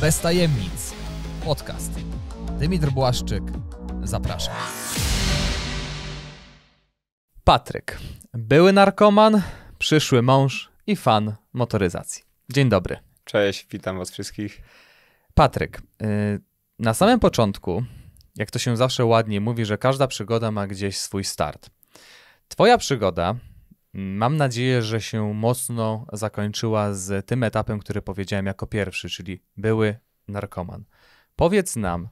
Bez tajemnic. Podcast. Dymitr Błaszczyk. Zapraszam. Patryk. Były narkoman, przyszły mąż i fan motoryzacji. Dzień dobry. Cześć, witam was wszystkich. Patryk, y, na samym początku, jak to się zawsze ładnie mówi, że każda przygoda ma gdzieś swój start. Twoja przygoda Mam nadzieję, że się mocno zakończyła z tym etapem, który powiedziałem jako pierwszy, czyli były narkoman. Powiedz nam,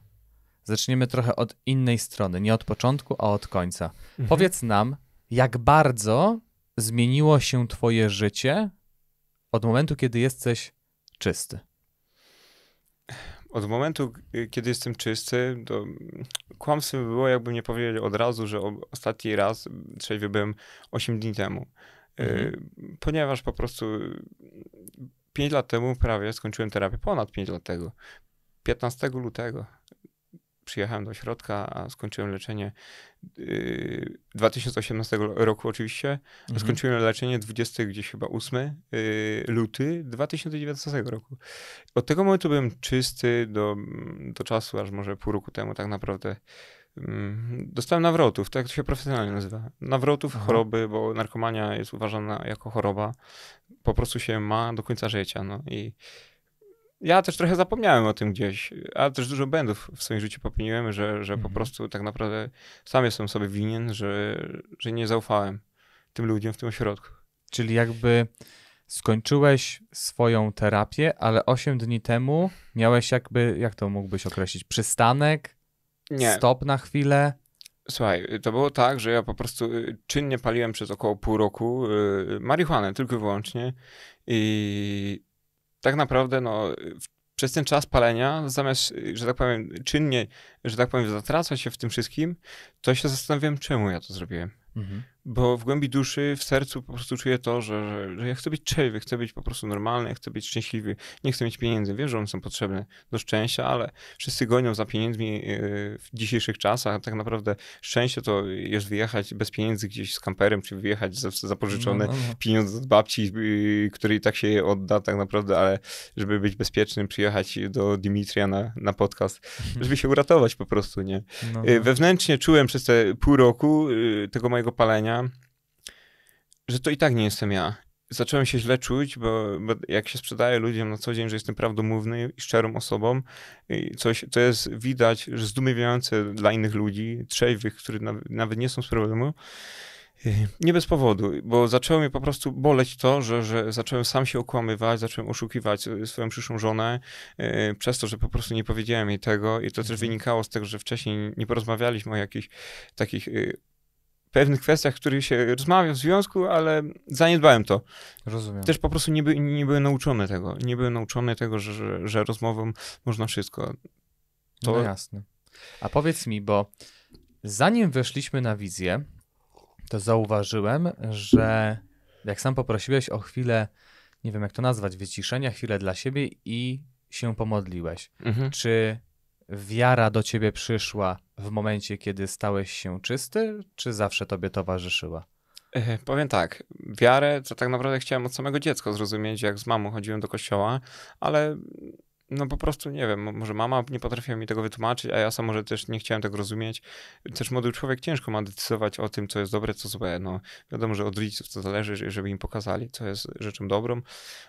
zaczniemy trochę od innej strony, nie od początku, a od końca. Mhm. Powiedz nam, jak bardzo zmieniło się Twoje życie od momentu, kiedy jesteś czysty od momentu, y, kiedy jestem czysty, to kłamstwem by było, jakbym nie powiedział od razu, że ostatni raz trzeźwy byłem 8 dni temu. Y, mhm. Ponieważ po prostu 5 y, lat temu prawie skończyłem terapię, ponad 5 lat temu, 15 lutego przyjechałem do środka, a skończyłem leczenie 2018 y, roku oczywiście, a mhm. skończyłem leczenie 20 gdzieś chyba 8 y, luty 2019 roku. Od tego momentu byłem czysty do, do czasu, aż może pół roku temu tak naprawdę mm, dostałem nawrotów, tak to się profesjonalnie nazywa. Nawrotów Aha. choroby, bo narkomania jest uważana jako choroba. Po prostu się ma do końca życia. No i ja też trochę zapomniałem o tym gdzieś, ale też dużo błędów w swoim życiu popełniłem, że, że po mhm. prostu tak naprawdę sam jestem sobie winien, że, że nie zaufałem tym ludziom w tym ośrodku. Czyli jakby skończyłeś swoją terapię, ale 8 dni temu miałeś jakby, jak to mógłbyś określić, przystanek, nie. stop na chwilę? Słuchaj, to było tak, że ja po prostu y, czynnie paliłem przez około pół roku y, marihuanę, tylko i wyłącznie. I tak naprawdę no, przez ten czas palenia, zamiast, że tak powiem, czynnie, że tak powiem, zatracać się w tym wszystkim, to się zastanawiam, czemu ja to zrobiłem. Mhm bo w głębi duszy, w sercu po prostu czuję to, że, że, że ja chcę być trzeźwy, chcę być po prostu normalny, chcę być szczęśliwy, nie chcę mieć pieniędzy. Wiem, że one są potrzebne do szczęścia, ale wszyscy gonią za pieniędzmi e, w dzisiejszych czasach. Tak naprawdę szczęście to jest wyjechać bez pieniędzy gdzieś z kamperem, czy wyjechać za zapożyczone no, no, no. pieniądze od babci, y, której tak się je odda tak naprawdę, ale żeby być bezpiecznym, przyjechać do Dimitria na, na podcast, mhm. żeby się uratować po prostu, nie? No, e, no. Wewnętrznie czułem przez te pół roku y, tego mojego palenia, że, to i tak nie jestem ja. Zacząłem się źle czuć, bo, bo jak się sprzedaje ludziom na co dzień, że jestem prawdomówny i szczerą osobą, coś, to jest widać, że zdumiewające dla innych ludzi, trzeźwych, którzy nawet nie są z problemu, y, nie bez powodu, bo zaczęło mnie po prostu boleć to, że, że zacząłem sam się okłamywać, zacząłem oszukiwać y, swoją przyszłą żonę, yy, przez to, że po prostu nie powiedziałem jej tego i to też mhm. wynikało z tego, że wcześniej nie porozmawialiśmy o jakichś takich yy, pewnych kwestiach, w których się rozmawiam w związku, ale zaniedbałem to. Rozumiem. Też po prostu nie, by, nie byłem nauczony tego. Nie byłem nauczony tego, że, że, że rozmową można wszystko. To... No jasne. A powiedz mi, bo zanim weszliśmy na wizję, to zauważyłem, że jak sam poprosiłeś o chwilę, nie wiem jak to nazwać, wyciszenia, chwilę dla siebie i się pomodliłeś. Mhm. Czy wiara do ciebie przyszła w momencie, kiedy stałeś się czysty, czy zawsze tobie towarzyszyła? powiem tak, wiarę to tak naprawdę chciałem od samego dziecka zrozumieć, jak z mamą chodziłem do kościoła, ale no po prostu nie wiem, może mama nie potrafiła mi tego wytłumaczyć, a ja sam może też nie chciałem tego rozumieć. Też młody człowiek ciężko ma decydować o tym, co jest dobre, co złe. No wiadomo, że od rodziców to zależy, żeby im pokazali, co jest rzeczą dobrą,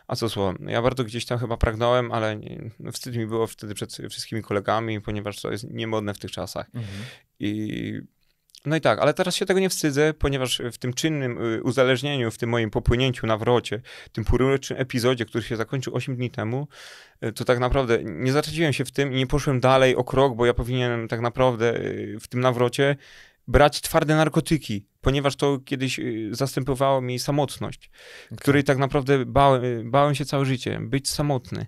a co złą. Ja bardzo gdzieś tam chyba pragnąłem, ale nie, no, wstyd mi było wtedy przed wszystkimi kolegami, ponieważ to jest niemodne w tych czasach. Mhm. I no i tak, ale teraz się tego nie wstydzę, ponieważ w tym czynnym y, uzależnieniu, w tym moim popłynięciu, nawrocie, tym półrocznym epizodzie, który się zakończył 8 dni temu, y, to tak naprawdę nie zatraciłem się w tym i nie poszłem dalej o krok, bo ja powinienem tak naprawdę y, w tym nawrocie brać twarde narkotyki, ponieważ to kiedyś zastępowało mi samotność, okay. której tak naprawdę bałem, bałem się całe życie, być samotny.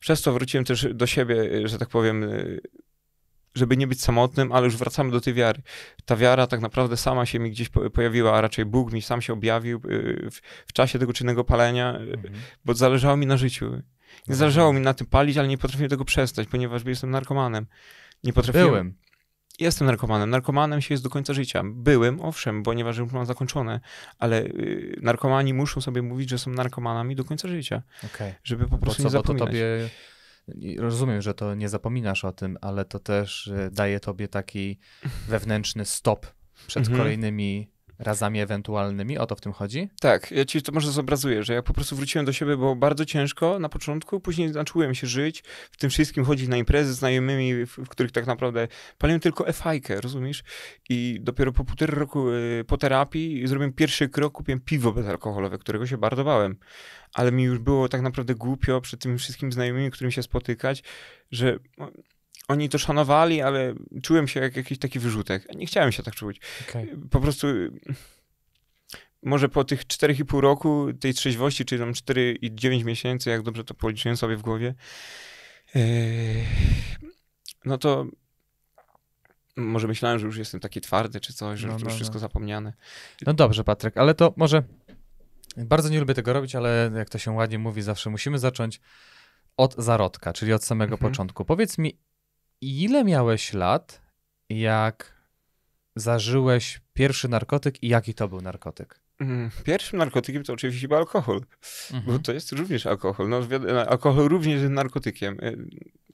Przez to wróciłem też do siebie, że tak powiem, żeby nie być samotnym, ale już wracamy do tej wiary. Ta wiara tak naprawdę sama się mi gdzieś pojawiła, a raczej Bóg mi sam się objawił y, w, w czasie tego czynnego palenia, y, mhm. bo zależało mi na życiu. Nie mhm. zależało mi na tym palić, ale nie potrafiłem tego przestać, ponieważ jestem narkomanem. Nie potrafiłem. Byłem. Jestem narkomanem. Narkomanem się jest do końca życia. Byłem, owszem, ponieważ już mam zakończone, ale y, narkomani muszą sobie mówić, że są narkomanami do końca życia. Okay. Żeby po prostu Bo co, nie zapominać. Bo to tobie rozumiem, że to nie zapominasz o tym, ale to też y, daje tobie taki wewnętrzny stop przed mhm. kolejnymi razami ewentualnymi, o to w tym chodzi? Tak, ja ci to może zobrazuję, że ja po prostu wróciłem do siebie, było bardzo ciężko na początku, później nauczyłem się żyć, w tym wszystkim chodzić na imprezy z znajomymi, w, których tak naprawdę paliłem tylko fajkę, rozumiesz? I dopiero po półtora roku y, po terapii zrobiłem pierwszy krok, kupiłem piwo bezalkoholowe, którego się bardzo bałem ale mi już było tak naprawdę głupio przed tymi wszystkimi znajomymi, którymi się spotykać, że oni to szanowali, ale czułem się jak jakiś taki wyrzutek. Nie chciałem się tak czuć. Okay. Po prostu może po tych 4,5 roku tej trzeźwości, czyli tam 4,9 miesięcy, jak dobrze to policzyłem sobie w głowie, e, no to może myślałem, że już jestem taki twardy czy coś, że no, już no, wszystko no. zapomniane. No dobrze, Patryk, ale to może bardzo nie lubię tego robić, ale jak to się ładnie mówi, zawsze musimy zacząć od zarodka, czyli od samego mhm. początku. Powiedz mi, ile miałeś lat, jak zażyłeś pierwszy narkotyk i jaki to był narkotyk? Mm, pierwszym narkotykiem to oczywiście był alkohol, mhm. bo to jest również alkohol. No, alkohol również jest narkotykiem. Y,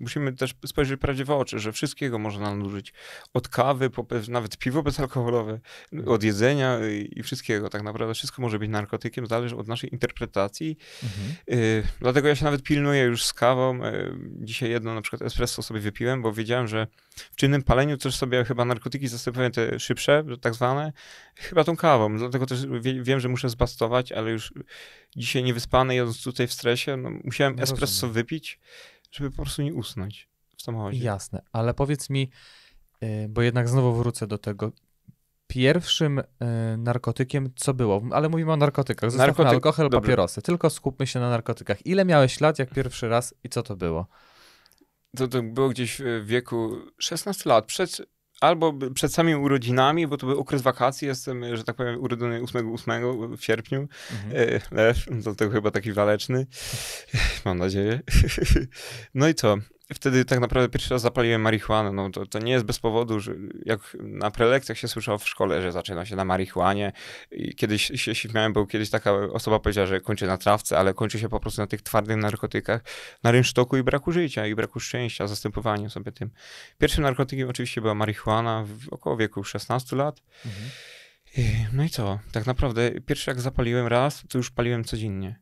musimy też spojrzeć prawdzie w oczy, że wszystkiego można nadużyć. Od kawy, po, nawet piwo bezalkoholowe, od jedzenia i wszystkiego. Tak naprawdę wszystko może być narkotykiem, zależy od naszej interpretacji. Mhm. Y, dlatego ja się nawet pilnuję już z kawą. Y, dzisiaj jedno na przykład espresso sobie wypiłem, bo wiedziałem, że w czynnym paleniu też sobie chyba narkotyki zastępują te szybsze, tak zwane, chyba tą kawą. Dlatego też wie, wiem, że muszę zbastować, ale już dzisiaj niewyspany, jadąc tutaj w stresie, no, musiałem no espresso rozumiem. wypić żeby po prostu nie usnąć w samochodzie. Jasne, ale powiedz mi, y, bo jednak znowu wrócę do tego. Pierwszym y, narkotykiem co było? Ale mówimy o narkotykach. Zostawmy Narkotyk... alkohol, Dobra. papierosy. Tylko skupmy się na narkotykach. Ile miałeś lat jak pierwszy raz i co to było? To, to było gdzieś w wieku 16 lat, przed albo przed samymi urodzinami, bo to był okres wakacji, jestem, że tak powiem, urodzony 8-8 w sierpniu, mhm. lew, to, e, to chyba taki waleczny, e, mam nadzieję. No i co? wtedy tak naprawdę pierwszy raz zapaliłem marihuanę. No to, to nie jest bez powodu, że jak na prelekcjach się słyszało w szkole, że zaczyna się na marihuanie. I kiedyś się śmiałem, bo kiedyś taka osoba powiedziała, że kończy na trawce, ale kończy się po prostu na tych twardych narkotykach, na rynsztoku i braku życia, i braku szczęścia, zastępowaniu sobie tym. Pierwszym narkotykiem oczywiście była marihuana w około wieku 16 lat. Mhm. No i co? Tak naprawdę pierwszy jak zapaliłem raz, to już paliłem codziennie.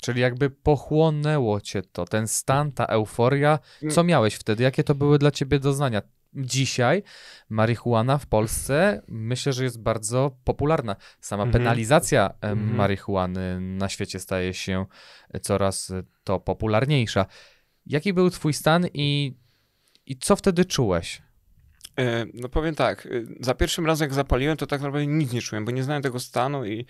Czyli jakby pochłonęło cię to, ten stan, ta euforia. Mm. Co miałeś wtedy? Jakie to były dla ciebie doznania? Dzisiaj marihuana w Polsce myślę, że jest bardzo popularna. Sama mhm. penalizacja mhm. marihuany na świecie staje się coraz to popularniejsza. Jaki był twój stan i, i co wtedy czułeś? E, no powiem tak, e, za pierwszym razem jak zapaliłem, to tak naprawdę nic nie czułem, bo nie znałem tego stanu i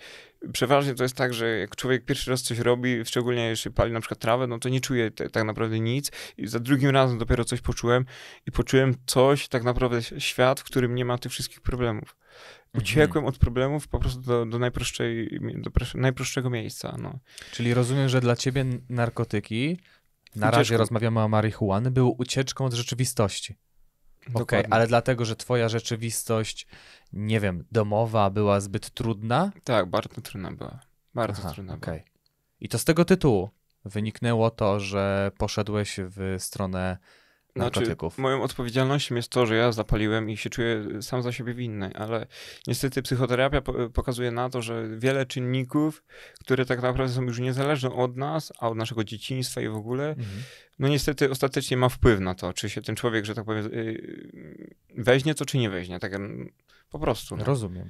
przeważnie to jest tak, że jak człowiek pierwszy raz coś robi, szczególnie jeśli pali na przykład trawę, no to nie czuje te, tak naprawdę nic i za drugim razem dopiero coś poczułem i poczułem coś, tak naprawdę świat, w którym nie ma tych wszystkich problemów. Mhm. Uciekłem mhm. od problemów po prostu do, do, najprostszej, do najprostszego miejsca. No. Czyli rozumiem, że dla ciebie narkotyki, na ucieczką. razie rozmawiamy o marihuany, były ucieczką od rzeczywistości. Okej, okay, ale dlatego, że twoja rzeczywistość, nie wiem, domowa była zbyt trudna? Tak, bardzo trudna była. Bardzo Aha, trudna okay. była. I to z tego tytułu wyniknęło to, że poszedłeś w stronę znaczy, moją odpowiedzialnością jest to, że ja zapaliłem i się czuję sam za siebie winny, ale niestety psychoterapia pokazuje na to, że wiele czynników, które tak naprawdę są już niezależne od nas, a od naszego dzieciństwa i w ogóle, mhm. no niestety ostatecznie ma wpływ na to, czy się ten człowiek, że tak powiem, y, weźmie to, czy nie weźmie. Tak po prostu. No. Rozumiem.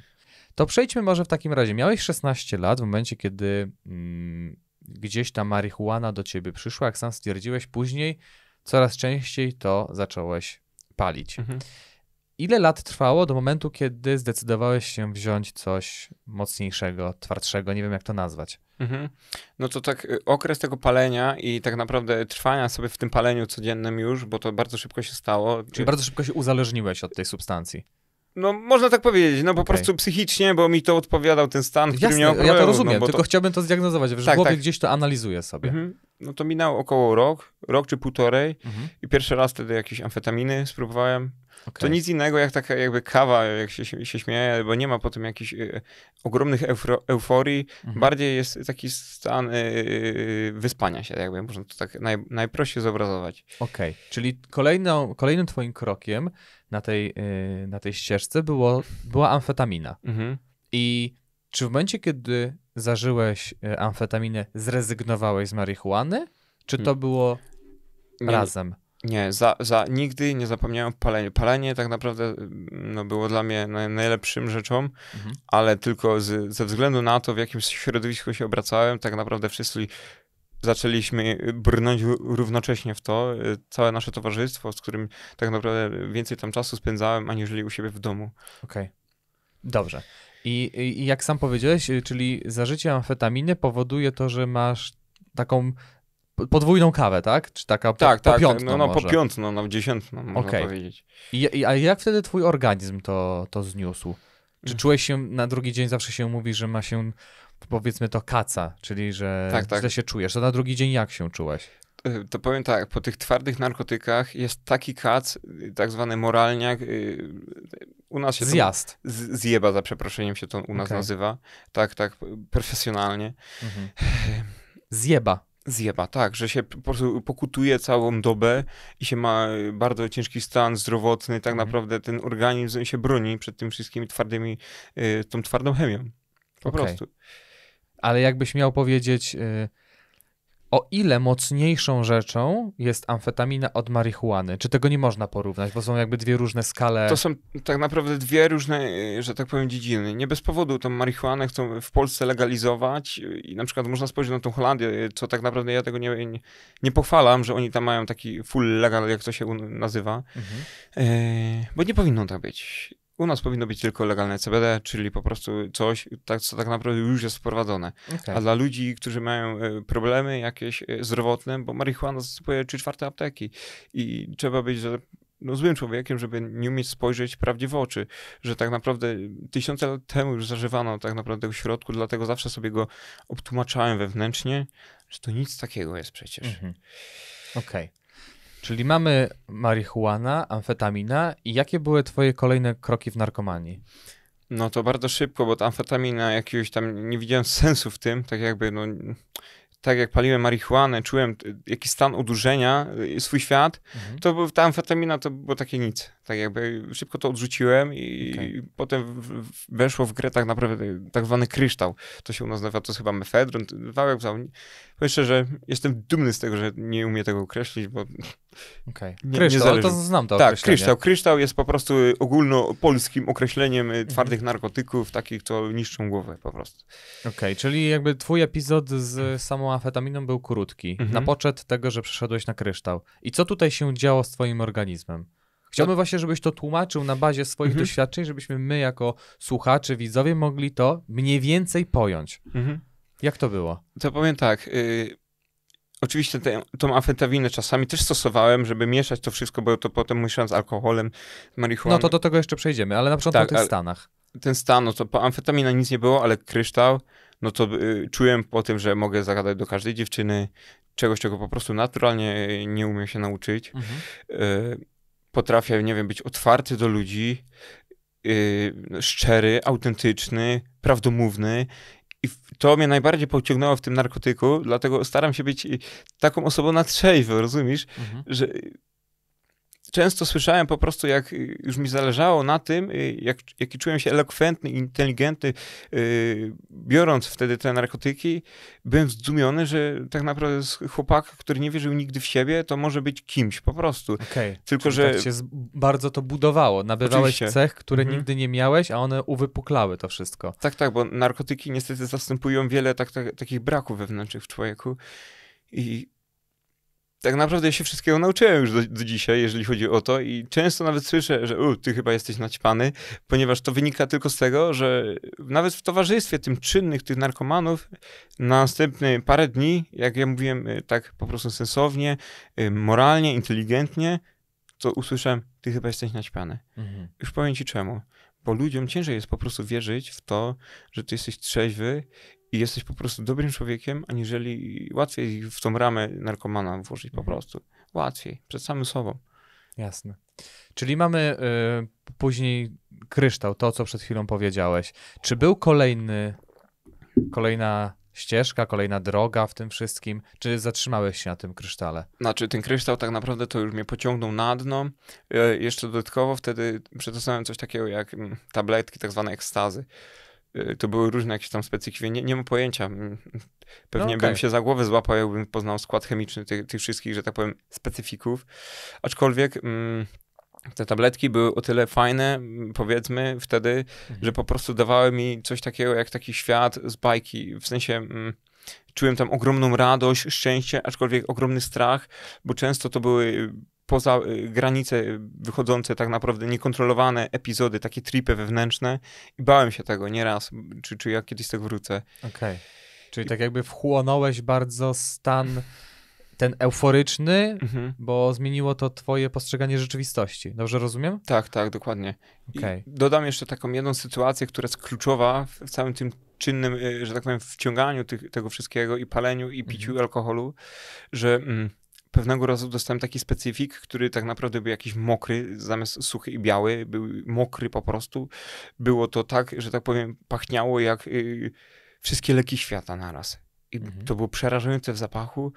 To przejdźmy może w takim razie. Miałeś 16 lat w momencie, kiedy. Mm, gdzieś ta marihuana do ciebie przyszła, jak sam stwierdziłeś, później coraz częściej to zacząłeś palić. Mhm. Ile lat trwało do momentu, kiedy zdecydowałeś się wziąć coś mocniejszego, twardszego, nie wiem jak to nazwać? Mhm. No to tak, y, okres tego palenia i tak naprawdę trwania sobie w tym paleniu codziennym już, bo to bardzo szybko się stało. Czyli bardzo szybko się uzależniłeś od tej substancji. No, można tak powiedzieć, no po okay. prostu psychicznie, bo mi to odpowiadał ten stan, który Jasne, miał Ja to no rozumiem, no, tylko to... chciałbym to zdiagnozować, że tak, w głowie tak. gdzieś to analizuję sobie. Mhm no to minęło około rok, rok czy półtorej mhm. i pierwszy raz wtedy jakieś amfetaminy spróbowałem. Okay. To nic innego jak taka jakby kawa, jak się, się śmieję, bo nie ma potem jakichś y, ogromnych eufro, euforii. Mhm. Bardziej jest taki stan y, wyspania się, jakby można to tak naj, najprościej zobrazować. Okej, okay. czyli kolejną, kolejnym twoim krokiem na tej, y, na tej ścieżce było, była amfetamina. Mhm. I czy w momencie, kiedy zażyłeś e, amfetaminę, zrezygnowałeś z marihuany? Czy to hmm. było nie, no, razem? Nie, za, za, nigdy nie zapomniałem o paleniu. Palenie tak naprawdę mm, no, było dla mnie naj, najlepszym rzeczą, mhm. ale tylko z, ze względu na to, w jakim środowisku się obracałem, tak naprawdę wszyscy zaczęliśmy y, brnąć równocześnie w to. Y, całe nasze towarzystwo, z którym tak naprawdę więcej tam czasu spędzałem, aniżeli u siebie w domu. Okej. Okay. Dobrze. I, I, jak sam powiedziałeś, y, czyli zażycie amfetaminy powoduje to, że masz taką podwójną kawę, tak? Czy taka po, tak, tak, popiątną? No, no może. popiątną, no dziesiętną można okay. powiedzieć. I, I, a jak wtedy twój organizm to, to zniósł? Czy mm. czułeś się, na drugi dzień zawsze się mówi, że ma się powiedzmy to kaca, czyli że tak, tak. źle się czujesz. To na drugi dzień jak się czułeś? Y, to powiem tak, po tych twardych narkotykach jest taki kac, y, tak zwany moralniak, u nas się Zjazd. To, z, zjeba, za przeproszeniem się to u nas okay. nazywa. Tak, tak, profesjonalnie. Mhm. Zjeba. Zjeba, tak, że się po prostu pokutuje całą dobę i się ma bardzo ciężki stan zdrowotny. Tak mhm. naprawdę ten organizm się broni przed tym wszystkimi twardymi, y, tą twardą chemią. Po okay. prostu. Ale jakbyś miał powiedzieć, y, o ile mocniejszą rzeczą jest amfetamina od marihuany? Czy tego nie można porównać, bo są jakby dwie różne skale? To są tak naprawdę dwie różne, e, że tak powiem, dziedziny. Nie bez powodu tą marihuanę chcą w Polsce legalizować i na przykład można spojrzeć na tą Holandię, e, co tak naprawdę ja tego nie, nie, nie pochwalam, że oni tam mają taki full legal, jak to się nazywa, mhm. e, bo nie powinno tak być. U nas powinno być tylko legalne CBD, czyli po prostu coś, tak, co tak naprawdę już jest wprowadzone. Okay. A dla ludzi, którzy mają e, problemy jakieś e, zdrowotne, bo marihuana zastępuje 3 czwarte apteki i trzeba być no, złym człowiekiem, żeby nie umieć spojrzeć prawdzie w oczy, że tak naprawdę tysiące lat temu już zażywano tak naprawdę tego środku, dlatego zawsze sobie go obtłumaczałem wewnętrznie, że to nic takiego jest przecież. Mm -hmm. Okej. Okay. Czyli mamy marihuana, amfetamina i jakie były twoje kolejne kroki w narkomanii? No to bardzo szybko, bo ta amfetamina jakiegoś tam nie widziałem sensu w tym, tak jakby no tak jak paliłem marihuanę, czułem jakiś stan udurzenia, y, swój świat, mhm. to był, ta amfetamina to było takie nic. Tak jakby szybko to odrzuciłem i, okay. potem weszło w grę tak naprawdę y, tak zwany kryształ. To się u nas nazywa, to jest chyba mefedron, wałek zał. Powiem szczerze, jestem dumny z tego, że nie umiem tego określić, bo okay. nie, kryształ, nie to znam to Tak, kryształ. Kryształ jest po prostu ogólnopolskim określeniem y, twardych mhm. narkotyków, takich, co niszczą głowę po prostu. Okej, okay, czyli jakby twój epizod z samą amfetaminą był krótki, mhm. na poczet tego, że przeszedłeś na kryształ. I co tutaj się działo z twoim organizmem? Chciałbym no- właśnie, żebyś to tłumaczył na bazie swoich mhm. doświadczeń, żebyśmy my, jako słuchacze, widzowie, mogli to mniej więcej pojąć. Mhm. Jak to było? To powiem tak. Y Oczywiście te tą amfetaminę czasami też stosowałem, żeby mieszać to wszystko, bo to potem musiałem z alkoholem, z marihuaną. No to do tego jeszcze przejdziemy, ale na początku tak, o tych stanach. Ten stan, no to po amfetamina nic nie było, ale kryształ, no to y, czułem po tym, że mogę zagadać do każdej dziewczyny, czegoś, czego po prostu naturalnie nie umiem się nauczyć. Mhm. Y, potrafię, nie wiem, być otwarty do ludzi, y, szczery, autentyczny, prawdomówny i to mnie najbardziej pociągnęło w tym narkotyku, dlatego staram się być taką osobą na trzeźwo, rozumiesz? Mhm. Że często słyszałem po prostu, jak y, już mi zależało na tym, y, jak, jaki czułem się elokwentny, inteligentny, y, biorąc wtedy te narkotyki, byłem zdumiony, że tak naprawdę chłopak, który nie wierzył nigdy w siebie, to może być kimś po prostu. Okay. Tylko, Czyli tak że... Tak się bardzo to budowało. Nabywałeś Oczywiście. cech, które mhm. nigdy nie miałeś, a one uwypuklały to wszystko. Tak, tak, bo narkotyki niestety zastępują wiele tak, tak, takich braków wewnętrznych w człowieku i tak naprawdę ja się wszystkiego nauczyłem już do, do, dzisiaj, jeżeli chodzi o to i często nawet słyszę, że u, ty chyba jesteś naćpany, ponieważ to wynika tylko z tego, że nawet w towarzystwie tym czynnych, tych narkomanów na następne parę dni, jak ja mówiłem y, tak po prostu sensownie, y, moralnie, inteligentnie, to usłyszałem, ty chyba jesteś naćpany. Mhm. Już powiem ci czemu bo ludziom ciężej jest po prostu wierzyć w to, że ty jesteś trzeźwy i jesteś po prostu dobrym człowiekiem, aniżeli łatwiej w tą ramę narkomana włożyć po mhm. prostu. Łatwiej, przed samym sobą. Jasne. Czyli mamy y, później kryształ, to co przed chwilą powiedziałeś. Czy był kolejny, kolejna ścieżka, kolejna droga w tym wszystkim? Czy zatrzymałeś się na tym krysztale? Znaczy, ten kryształ tak naprawdę to już mnie pociągnął na dno. Y, jeszcze dodatkowo wtedy przetestowałem coś takiego jak mm, tabletki, tak zwane ekstazy. Y, to były różne jakieś tam specyfiki, nie, nie mam pojęcia. Mm, pewnie no okay. bym się za głowę złapał, jakbym poznał skład chemiczny tych, tych wszystkich, że tak powiem, specyfików. Aczkolwiek mm, te tabletki były o tyle fajne, mm, powiedzmy, wtedy, mhm. że po prostu dawały mi coś takiego jak taki świat z bajki. W sensie. Mm, Czułem tam ogromną radość, szczęście, aczkolwiek ogromny strach, bo często to były poza y, granice wychodzące tak naprawdę niekontrolowane epizody, takie tripy wewnętrzne i bałem się tego nieraz, czy, czy ja kiedyś tak wrócę. Okej. Okay. Czyli tak jakby wchłonąłeś bardzo stan ten euforyczny, mhm. bo zmieniło to twoje postrzeganie rzeczywistości. Dobrze rozumiem? Tak, tak, dokładnie. Okay. dodam jeszcze taką jedną sytuację, która jest kluczowa w całym tym czynnym, y, że tak powiem, wciąganiu tych, tego wszystkiego i paleniu i piciu mhm. alkoholu, że... Mm, pewnego razu dostałem taki specyfik, który tak naprawdę był jakiś mokry, zamiast suchy i biały, był mokry po prostu. Było to tak, że tak powiem, pachniało jak y, wszystkie leki świata naraz. I mhm. to było przerażające w zapachu.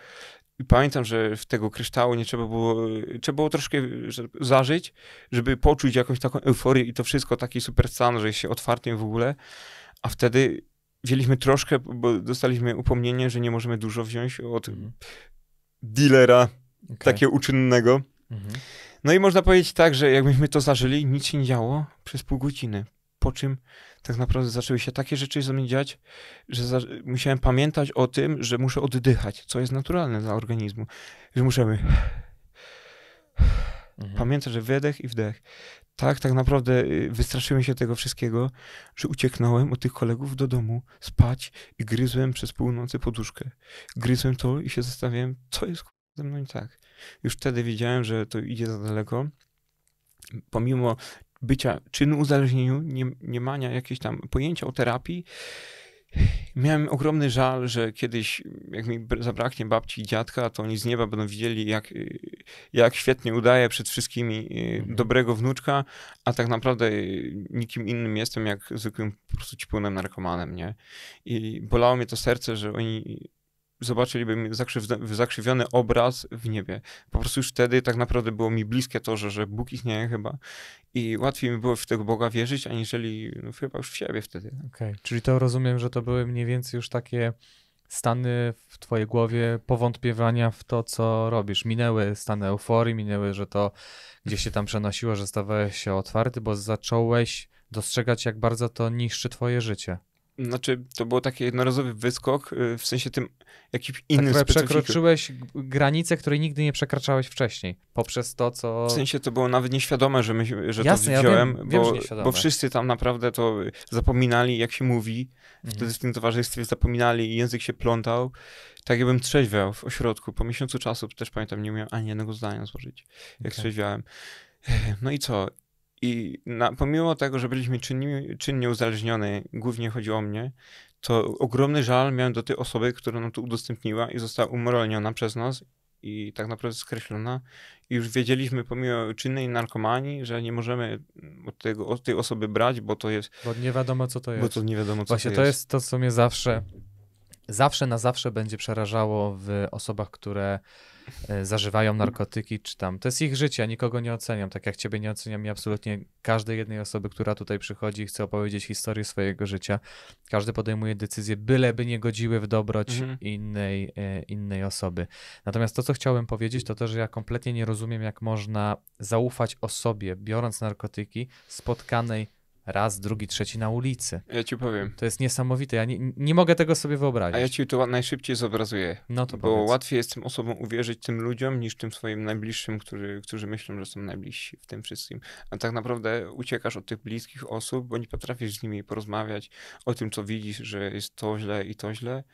I pamiętam, że w tego kryształu nie trzeba było, trzeba było troszkę zażyć, żeby poczuć jakąś taką euforię i to wszystko taki super stan, że się otwartym w ogóle. A wtedy wzięliśmy troszkę, bo dostaliśmy upomnienie, że nie możemy dużo wziąć od mhm dealera, okay. takiego uczynnego. Mhm. No i można powiedzieć tak, że jakbyśmy to zażyli, nic się nie działo przez pół godziny. Po czym tak naprawdę zaczęły się takie rzeczy ze mnie dziać, że za... musiałem pamiętać o tym, że muszę oddychać, co jest naturalne dla organizmu. Że muszę. Mhm. Pamiętać, że wydech i wdech tak, tak naprawdę y, wystraszyłem się tego wszystkiego, że ucieknąłem od tych kolegów do domu spać i gryzłem przez północy poduszkę. Gryzłem to i się zastanawiałem, co jest ze mną i tak. Już wtedy wiedziałem, że to idzie za daleko. Pomimo bycia czynu uzależnieniu, nie, nie mania jakiegoś tam pojęcia o terapii, miałem ogromny żal, że kiedyś, jak mi zabraknie babci i dziadka, to oni z nieba będą widzieli, jak, jak świetnie udaję przed wszystkimi y, mhm. dobrego wnuczka, a tak naprawdę y, nikim innym jestem, jak zwykłym po prostu cipunem narkomanem, nie? I bolało mnie to serce, że oni zobaczyliby zakrzywiony obraz w niebie. Po prostu już wtedy tak naprawdę było mi bliskie to, że, że Bóg istnieje chyba i łatwiej mi było w tego Boga wierzyć, aniżeli no, chyba już w siebie wtedy. Okej, okay. czyli to rozumiem, że to były mniej więcej już takie stany w twojej głowie powątpiewania w to, co robisz. Minęły stany euforii, minęły, że to gdzieś się tam przenosiło, że stawałeś się otwarty, bo zacząłeś dostrzegać, jak bardzo to niszczy twoje życie. Znaczy, to było taki jednorazowy wyskok, y, w sensie tym jakiś tak, innym tak, przekroczyłeś granicę, której nigdy nie przekraczałeś wcześniej, poprzez to, co... W sensie to było nawet nieświadome, że, my, że Jasne, to wziąłem, ja wiem, bo, wiem, że bo wszyscy tam naprawdę to zapominali, jak się mówi, mhm. wtedy w tym towarzystwie zapominali i język się plątał. Tak jakbym trzeźwiał w ośrodku, po miesiącu czasu też pamiętam, nie miałem ani jednego zdania złożyć, jak okay. trzeźwiałem. No i co? I na, pomimo tego, że byliśmy czynni, czynnie uzależnieni, głównie chodziło o mnie, to ogromny żal miałem do tej osoby, która nam to udostępniła i została umoralniona przez nas i tak naprawdę skreślona. I już wiedzieliśmy pomimo czynnej narkomanii, że nie możemy od, tego, od tej osoby brać, bo to jest... Bo nie wiadomo, co to jest. Bo to nie wiadomo, co Właśnie to jest. to jest to, co mnie zawsze, zawsze na zawsze będzie przerażało w osobach, które E, zażywają narkotyki, czy tam. To jest ich życie, ja nikogo nie oceniam. Tak jak ciebie nie oceniam i absolutnie każdej jednej osoby, która tutaj przychodzi i chce opowiedzieć historię swojego życia. Każdy podejmuje decyzje, byleby nie godziły w dobroć mhm. innej, e, innej osoby. Natomiast to, co chciałbym powiedzieć, to to, że ja kompletnie nie rozumiem, jak można zaufać osobie, biorąc narkotyki, spotkanej raz, drugi, trzeci na ulicy. Ja ci powiem. To jest niesamowite. Ja nie, nie mogę tego sobie wyobrazić. A ja ci to najszybciej zobrazuję. No to Bo powiedz. łatwiej jest tym osobom uwierzyć, tym ludziom, niż tym swoim najbliższym, którzy, którzy myślą, że są najbliżsi w tym wszystkim. A tak naprawdę uciekasz od tych bliskich osób, bo nie potrafisz z nimi porozmawiać o tym, co widzisz, że jest to źle i to źle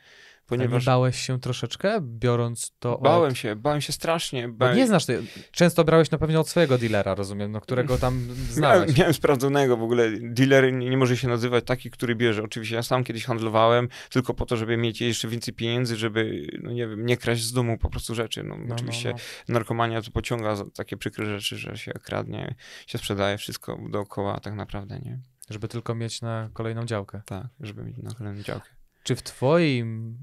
Ponieważ... bałeś się troszeczkę, biorąc to Bałem od... się, bałem się strasznie. No bałem... Nie znasz, ty, często brałeś na pewno od swojego dealera, rozumiem, no, którego tam znałeś. Miałem, miałem sprawdzonego, w ogóle dealer nie, nie, może się nazywać taki, który bierze. Oczywiście ja sam kiedyś handlowałem, tylko po to, żeby mieć jeszcze więcej pieniędzy, żeby, no nie wiem, nie kraść z domu po prostu rzeczy. No, no, no oczywiście no, no. narkomania to pociąga takie przykre rzeczy, że się kradnie, się sprzedaje wszystko dookoła tak naprawdę, nie? Żeby tylko mieć na kolejną działkę. Tak, żeby mieć na kolejną działkę. Czy w twoim,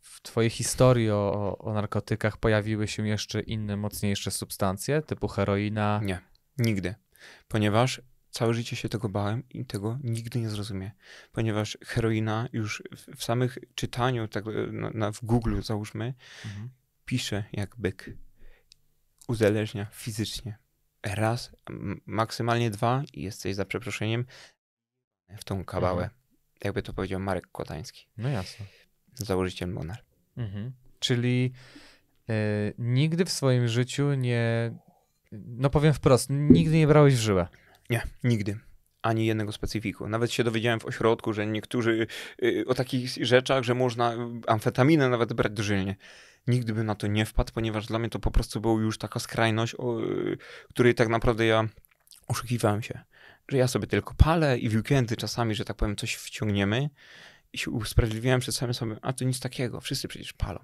w twojej historii o, o narkotykach pojawiły się jeszcze inne, mocniejsze substancje, typu heroina? Nie, nigdy. Ponieważ całe życie się tego bałem i tego nigdy nie zrozumiem, ponieważ heroina już w, w samych czytaniu, tak na, na, w Google załóżmy, mhm. pisze jak byk. Uzależnia fizycznie. Raz, maksymalnie dwa i jesteś za przeproszeniem w tą kabałę. Mhm jakby to powiedział Marek Kotański. No jasne. Założyciel Monar. Mhm. Czyli e, nigdy w swoim życiu nie, no powiem wprost, nigdy nie brałeś w żyłę. Nie, nigdy ani jednego specyfiku. Nawet się dowiedziałem w ośrodku, że niektórzy y, o takich rzeczach, że można amfetaminę nawet brać dożylnie. Nigdy bym na to nie wpadł, ponieważ dla mnie to po prostu była już taka skrajność, o, y, której tak naprawdę ja oszukiwałem się że ja sobie tylko palę i w weekendy czasami, że tak powiem, coś wciągniemy i się usprawiedliwiałem przed samym sobą, a to nic takiego, wszyscy przecież palą.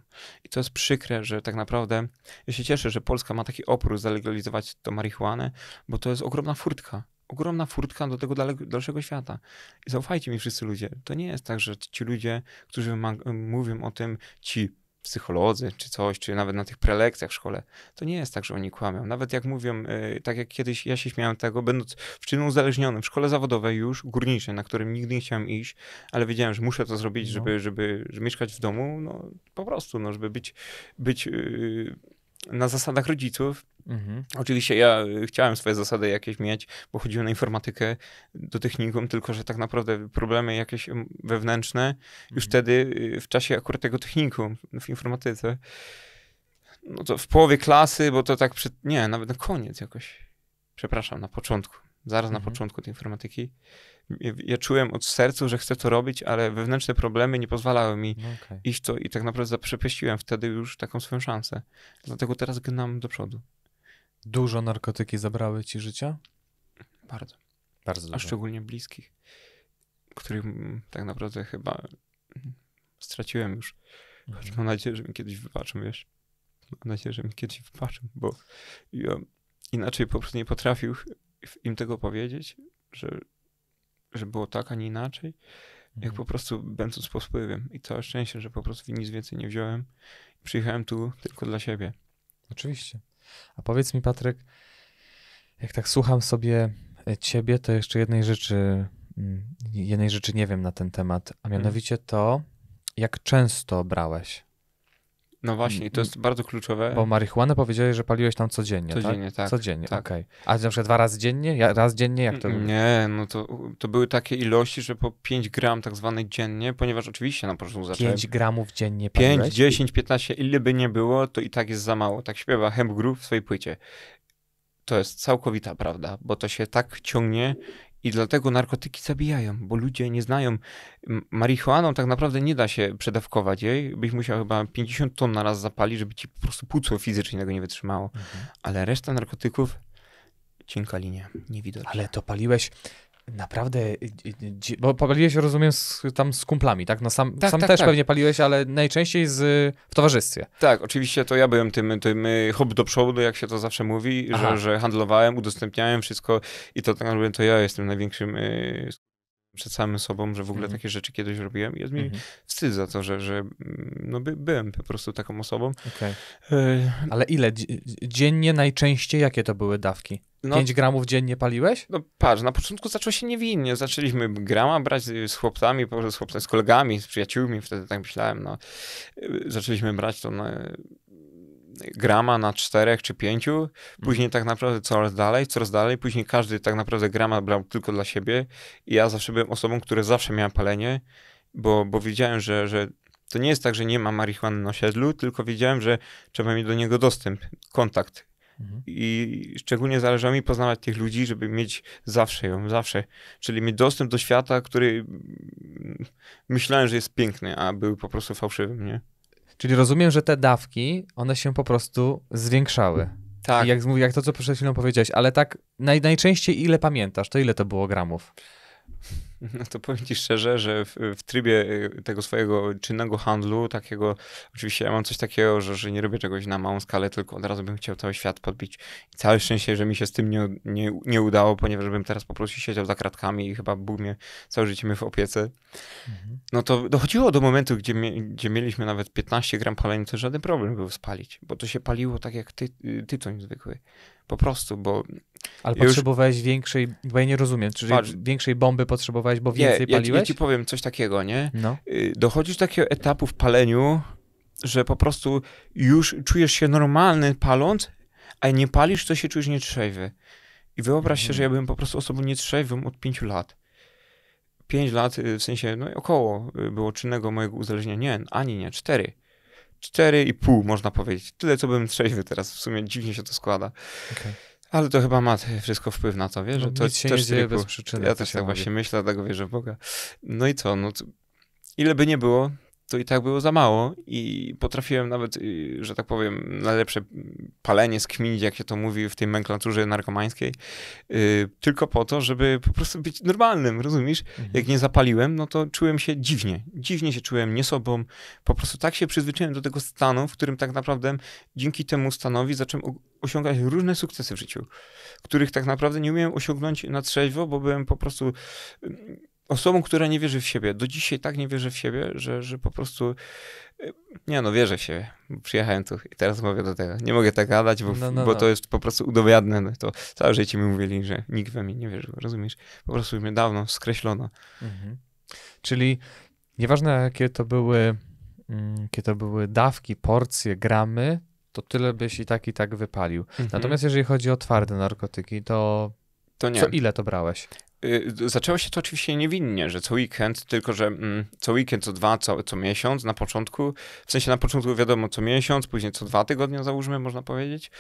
I to jest przykre, że tak naprawdę ja się cieszę, że Polska ma taki opór zalegalizować tą marihuanę, bo to jest ogromna furtka. Ogromna furtka do tego dalszego świata. I zaufajcie mi wszyscy ludzie. To nie jest tak, że ci ludzie, którzy mówią o tym, ci psycholodzy czy coś, czy nawet na tych prelekcjach w szkole, to nie jest tak, że oni kłamią. Nawet jak mówią, y, tak jak kiedyś ja się śmiałem tego, będąc w czynu uzależnionym, w szkole zawodowej już, górniczej, na którym nigdy nie chciałem iść, ale wiedziałem, że muszę to zrobić, no. żeby, żeby, żeby mieszkać w domu, no po prostu, no, żeby być, być yy, na zasadach rodziców. Mhm. Oczywiście ja y, chciałem swoje zasady jakieś mieć, bo chodziłem na informatykę do technikum, tylko że tak naprawdę problemy jakieś wewnętrzne już mhm. wtedy y, w czasie akurat tego technikum w informatyce. No to w połowie klasy, bo to tak przed... Nie, nawet na koniec jakoś. Przepraszam, na początku zaraz mhm. na początku tej informatyki. Ja, ja, czułem od sercu, że chcę to robić, ale wewnętrzne problemy nie pozwalały mi no okay. iść to i tak naprawdę zaprzepieściłem wtedy już taką swoją szansę. Dlatego teraz gnam do przodu. Dużo narkotyki zabrały ci życia? Bardzo. Bardzo dużo. A szczególnie bliskich, których mm, tak naprawdę chyba mm, straciłem już. Mhm. Mam nadzieję, że mi kiedyś wybaczą, wiesz. Mam nadzieję, że mi kiedyś wybaczą, bo ja inaczej po prostu nie potrafił im tego powiedzieć, że, że było tak, a nie inaczej, mhm. jak po prostu będąc pod wpływem. I całe szczęście, że po prostu nic więcej nie wziąłem. Przyjechałem tu tylko dla siebie. Oczywiście. A powiedz mi, Patryk, jak tak słucham sobie e, ciebie, to jeszcze jednej rzeczy, mm, jednej rzeczy nie wiem na ten temat, a mianowicie mhm. to, jak często brałeś no właśnie, to mm, jest bardzo kluczowe. Bo marihuanę powiedziałeś, że paliłeś tam codziennie, tak? Codziennie, tak. tak, codziennie, tak. okej. Okay. A na przykład dwa razy dziennie? Ja, raz dziennie? Jak to mm, było? Nie, no to, to były takie ilości, że po 5 gram tak zwanych dziennie, ponieważ oczywiście na no początku zacząłem... 5 gramów dziennie 5, 10, 15, ile by nie było, to i tak jest za mało. Tak śpiewa Hemp Groove w swojej płycie. To jest całkowita prawda, bo to się tak ciągnie i dlatego narkotyki zabijają, bo ludzie nie znają. Marihuaną tak naprawdę nie da się przedawkować jej. Byś musiał chyba 50 ton na raz zapalić, żeby ci po prostu płuco fizycznie tego nie wytrzymało. Mhm. Ale reszta narkotyków cienka linia, niewidoczna. Ale to paliłeś Naprawdę, y, y, y, bo paliłeś, rozumiem, z, tam z kumplami, tak? No sam, tak, sam tak, też tak. pewnie paliłeś, ale najczęściej z, w towarzystwie. Tak, oczywiście to ja byłem tym, tym hop do przodu, jak się to zawsze mówi, że, że handlowałem, udostępniałem wszystko i to tak naprawdę to ja jestem największym przed samym sobą, że w ogóle mhm. takie rzeczy kiedyś robiłem jest mi mhm. wstyd za to, że, że mm, no by, byłem po prostu taką osobą. Okay. Y e, Ale ile? Dziennie najczęściej jakie to były dawki? No, 5 gramów dziennie paliłeś? No patrz, na początku zaczęło się niewinnie. Zaczęliśmy grama brać z chłopcami, z, chłopcami, z kolegami, z przyjaciółmi, wtedy tak myślałem. No. E, zaczęliśmy brać to na grama na czterech czy pięciu, mhm. później tak naprawdę coraz dalej, coraz dalej, później każdy tak naprawdę grama brał tylko dla siebie i ja zawsze byłem osobą, która zawsze miała palenie, bo, bo wiedziałem, że, że to nie jest tak, że nie ma marihuany na osiedlu, tylko wiedziałem, że trzeba mieć do niego dostęp, kontakt. Mhm. I szczególnie zależało mi poznawać tych ludzi, żeby mieć zawsze ją, zawsze. Czyli mieć dostęp do świata, który mm, myślałem, że jest piękny, a był po prostu fałszywym, nie? Czyli rozumiem, że te dawki, one się po prostu zwiększały. Tak. I jak, jak to, co przed chwilą powiedziałeś, ale tak naj, najczęściej ile pamiętasz, to ile to było gramów? No to powiem ci szczerze, że w, w, trybie y, tego swojego czynnego handlu, takiego, oczywiście ja mam coś takiego, że, że nie robię czegoś na małą skalę, tylko od razu bym chciał cały świat podbić. I całe szczęście, że mi się z tym nie, nie, nie udało, ponieważ bym teraz po prostu siedział za kratkami i chyba był mnie całe życie my w opiece. Mhm. No to dochodziło do momentu, gdzie, gdzie mieliśmy nawet 15 gram palenia, to żaden problem był spalić, bo to się paliło tak jak ty, y, tytoń zwykły. Po prostu, bo... Ale już... potrzebowałeś większej, bo ja nie rozumiem, czyli Patrz. większej bomby potrzebowałeś bo więcej nie, ja, paliłeś? Ja ci powiem coś takiego, nie? No. Y, dochodzisz do takiego etapu w paleniu, że po prostu już czujesz się normalny paląc, a nie palisz, to się czujesz nietrzeźwy. I wyobraź się, że ja byłem po prostu osobą nietrzeźwą od pięciu lat. Pięć lat, y, w sensie, no około y, było czynnego mojego uzależnienia. Nie, ani nie, cztery. Cztery i pół można powiedzieć. Tyle, co byłem trzeźwy teraz. W sumie dziwnie się to składa. Okay. Ale to chyba ma wszystko wpływ na to, wiesz? No, to nic się też nie dzieje bez przyczyny. Ja tak też tak właśnie myślę, dlatego tak wierzę w Boga. No i co? No, ile by nie było, to i tak było za mało i potrafiłem nawet, y, że tak powiem, najlepsze palenie skminić, jak się to mówi w tej nomenklaturze narkomańskiej, yy, tylko po to, żeby po prostu być normalnym, rozumiesz? Mhm. Jak nie zapaliłem, no to czułem się dziwnie. Dziwnie się czułem, nie sobą. Po prostu tak się przyzwyczaiłem do tego stanu, w którym tak naprawdę dzięki temu stanowi zacząłem osiągać różne sukcesy w życiu, których tak naprawdę nie umiałem osiągnąć na trzeźwo, bo byłem po prostu osobą, która nie wierzy w siebie. Do dzisiaj tak nie wierzę w siebie, że, że po prostu. Y, nie no, wierzę w siebie. Przyjechałem tu i teraz mówię do tego. Nie mogę tak gadać, bo, no, no, bo no. to jest po prostu udowiadne. No to całe życie mi mówili, że nikt we mnie nie wierzył, rozumiesz? Po prostu mnie dawno skreślono. Mhm. Czyli nieważne jakie to były, mm, jakie to były dawki, porcje, gramy, to tyle byś i tak i tak wypalił. Mhm. Natomiast jeżeli chodzi o twarde narkotyki, to to nie. Co ile to brałeś? Y, zaczęło się to oczywiście niewinnie, że co weekend, tylko że mm, co weekend, co dwa, co, co miesiąc na początku, w sensie na początku wiadomo co miesiąc, później co dwa tygodnie załóżmy, można powiedzieć.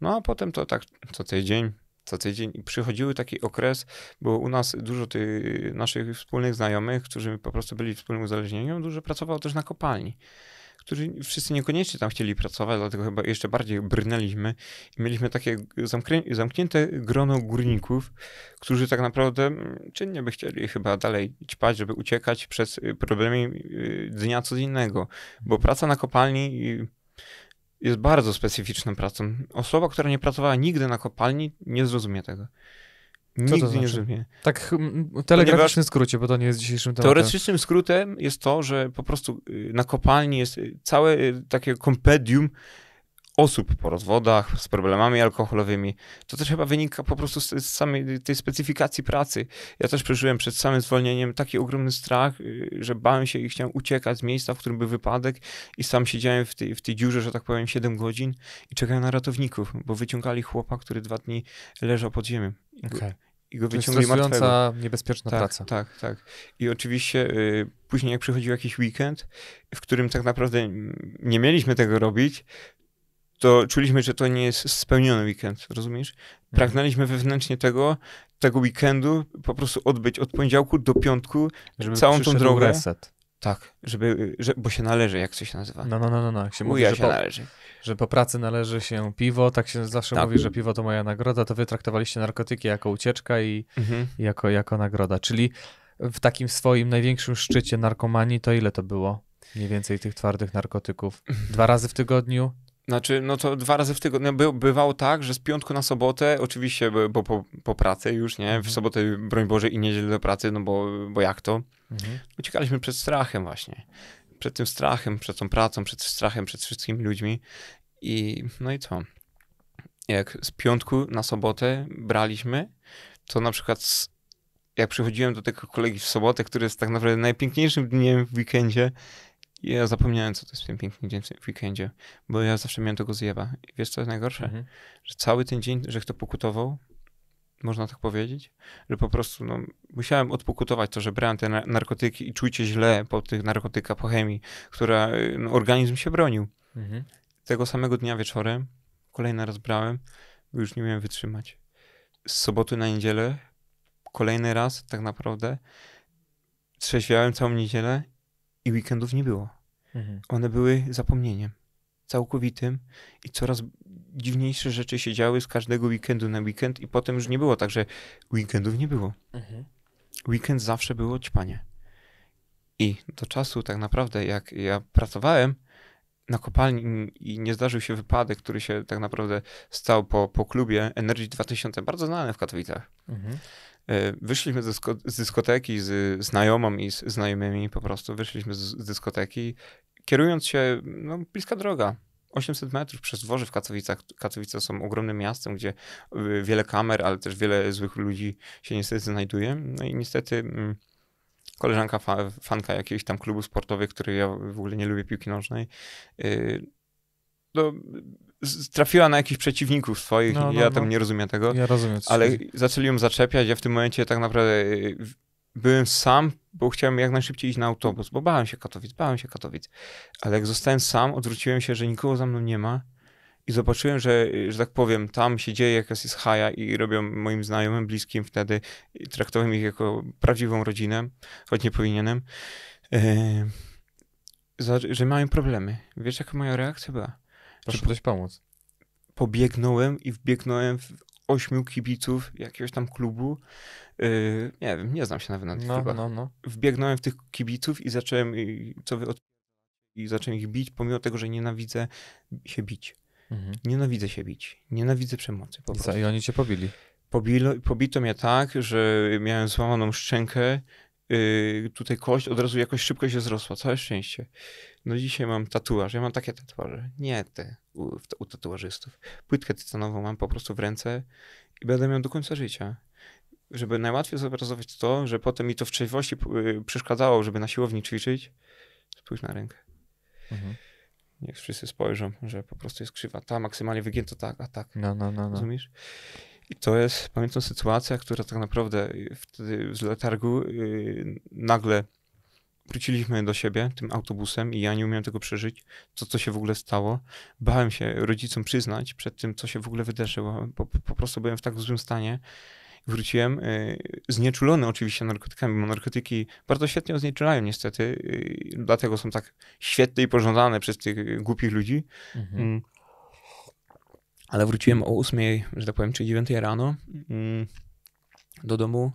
No a potem to tak co tydzień, co tydzień i przychodziły taki okres, było u nas dużo tych naszych wspólnych znajomych, którzy po prostu byli wspólnym uzależnieniem, dużo pracowało też na kopalni którzy wszyscy niekoniecznie tam chcieli pracować, dlatego chyba jeszcze bardziej brnęliśmy i mieliśmy takie zamknię- zamknięte grono górników, którzy tak naprawdę mm, czynnie by chcieli chyba dalej ćpać, żeby uciekać przez y, problemy dnia codziennego, bo praca na kopalni y, jest bardzo specyficzną pracą. Osoba, która nie pracowała nigdy na kopalni, nie zrozumie tego. Nigdy to znaczy? nie żyje. Tak telegraficznym skrócie, bo to nie jest dzisiejszym tematem. Teoretycznym skrótem jest to, że po prostu y, na kopalni jest y, całe y, takie kompedium osób po rozwodach, z problemami alkoholowymi. To też chyba wynika po prostu z, z samej tej specyfikacji pracy. Ja też przeżyłem przed samym zwolnieniem taki ogromny strach, y, że bałem się i chciałem uciekać z miejsca, w którym był wypadek i sam siedziałem w tej, w tej dziurze, że tak powiem, 7 godzin i czekałem na ratowników, bo wyciągali chłopa, który dwa dni leżał pod ziemią. Okay i go wyciągnęli martwego. niebezpieczna tak, praca. Tak, tak. I oczywiście y, później jak przychodził jakiś weekend, w którym tak naprawdę nie mieliśmy tego robić, to czuliśmy, że to nie jest spełniony weekend, rozumiesz? Mhm. Pragnęliśmy wewnętrznie tego, tego weekendu po prostu odbyć od poniedziałku do piątku żeby całą tą drogę. Reset. Tak, żeby, że, bo się należy, jak coś się nazywa. No, no, no, no, no. Jak się mówi, że po, należy. Że po pracy należy się piwo, tak się zawsze tak. mówi, że piwo to moja nagroda, to wy traktowaliście narkotyki jako ucieczka i, mhm. i jako, jako nagroda. Czyli w takim swoim największym szczycie narkomanii to ile to było? Mniej więcej tych twardych narkotyków. Dwa razy w tygodniu, znaczy, no to dwa razy w tygodniu. No, by, bywało tak, że z piątku na sobotę, oczywiście, bo po, po pracy już, nie? W mhm. sobotę, broń Boże, i niedzielę do pracy, no bo, bo jak to? Mhm. Uciekaliśmy przed strachem właśnie. Przed tym strachem, przed tą pracą, przed strachem, przed wszystkimi ludźmi. I no i co? Jak z piątku na sobotę braliśmy, to na przykład z, jak przychodziłem do tego kolegi w sobotę, który jest tak naprawdę najpiękniejszym dniem w weekendzie, ja zapomniałem, co to jest w tym pięknym dzień w weekendzie, bo ja zawsze miałem tego zjeba. I wiesz, co jest najgorsze? Mhm. Że cały ten dzień, że kto pokutował, można tak powiedzieć, że po prostu no, musiałem odpokutować to, że brałem te narkotyki i czujcie źle po tych narkotykach, po chemii, która y, no, organizm się bronił. Mhm. Tego samego dnia wieczorem kolejny raz brałem, bo już nie miałem wytrzymać. Z soboty na niedzielę kolejny raz tak naprawdę trzeźwiałem całą niedzielę i weekendów nie było. Mhm. One były zapomnieniem całkowitym i coraz dziwniejsze rzeczy się działy z każdego weekendu na weekend i potem już nie było tak, że weekendów nie było. Mhm. Weekend zawsze było ćpanie. I do czasu tak naprawdę, jak ja pracowałem na kopalni i nie zdarzył się wypadek, który się tak naprawdę stał po, po klubie Energy 2000, bardzo znany w Katowicach. Mhm. E, wyszliśmy z, dysko z dyskoteki z znajomą i z znajomymi po prostu. Wyszliśmy z, z dyskoteki, kierując się, no, bliska droga. 800 metrów przez dworze w Katowicach. Katowice są ogromnym miastem, gdzie y, wiele kamer, ale też wiele złych ludzi się niestety znajduje. No i niestety mm, koleżanka, fa fanka jakiegoś tam klubu sportowego, który ja w ogóle nie lubię piłki nożnej, yy, trafiła na jakichś przeciwników swoich no, no, ja no. tam nie rozumiem tego. Ja rozumiem. Ale zaczęli ją zaczepiać, ja w tym momencie tak naprawdę y, byłem sam, bo chciałem jak najszybciej iść na autobus, bo bałem się Katowic, bałem się Katowic. Ale jak zostałem sam, odwróciłem się, że nikogo za mną nie ma i zobaczyłem, że, y, że tak powiem, tam się dzieje jakaś jest haja i robią moim znajomym, bliskim wtedy, traktowałem ich jako prawdziwą rodzinę, choć nie powinienem, yy, że mają problemy. Wiesz, jaka moja reakcja była? Proszę coś pomóc. Pobiegnąłem i wbiegnąłem w ośmiu kibiców jakiegoś tam klubu. Yy, nie wiem, nie znam się nawet na tych no, klubach. No, no. Wbiegnąłem w tych kibiców i zacząłem, co wy od... i zacząłem ich bić, pomimo tego, że nienawidzę się bić. Mhm. Nienawidzę się bić. Nienawidzę przemocy. Po I, I oni cię pobili. Pobilo, pobito mnie tak, że miałem złamaną szczękę, yy, tutaj kość od razu jakoś szybko się zrosła, całe szczęście. No dzisiaj mam tatuaż, ja mam takie tatuaże, nie te u, u tatuażystów. Płytkę tytanową mam po prostu w ręce i będę miał do końca życia żeby najłatwiej zobrazować to, że potem mi to w trzeźwości y, przeszkadzało, żeby na siłowni ćwiczyć, spójrz na rękę. Mhm. Niech wszyscy spojrzą, że po prostu jest krzywa. Ta maksymalnie wygięta, tak, a tak. No, no, no, no. Rozumiesz? I to jest, pamiętam, sytuacja, która tak naprawdę y, wtedy z letargu yy, nagle wróciliśmy do siebie tym autobusem i ja nie umiałem tego przeżyć, co co się w ogóle stało. Bałem się rodzicom przyznać przed tym, co się w ogóle wydarzyło, bo po prostu byłem w tak złym stanie. Wróciłem y, znieczulony oczywiście narkotykami, bo narkotyki bardzo świetnie oznieczulają niestety, y, dlatego są tak świetne i pożądane przez tych głupich ludzi. Mhm mm ale wróciłem o 8, że tak powiem, czy 9 rano mm, do domu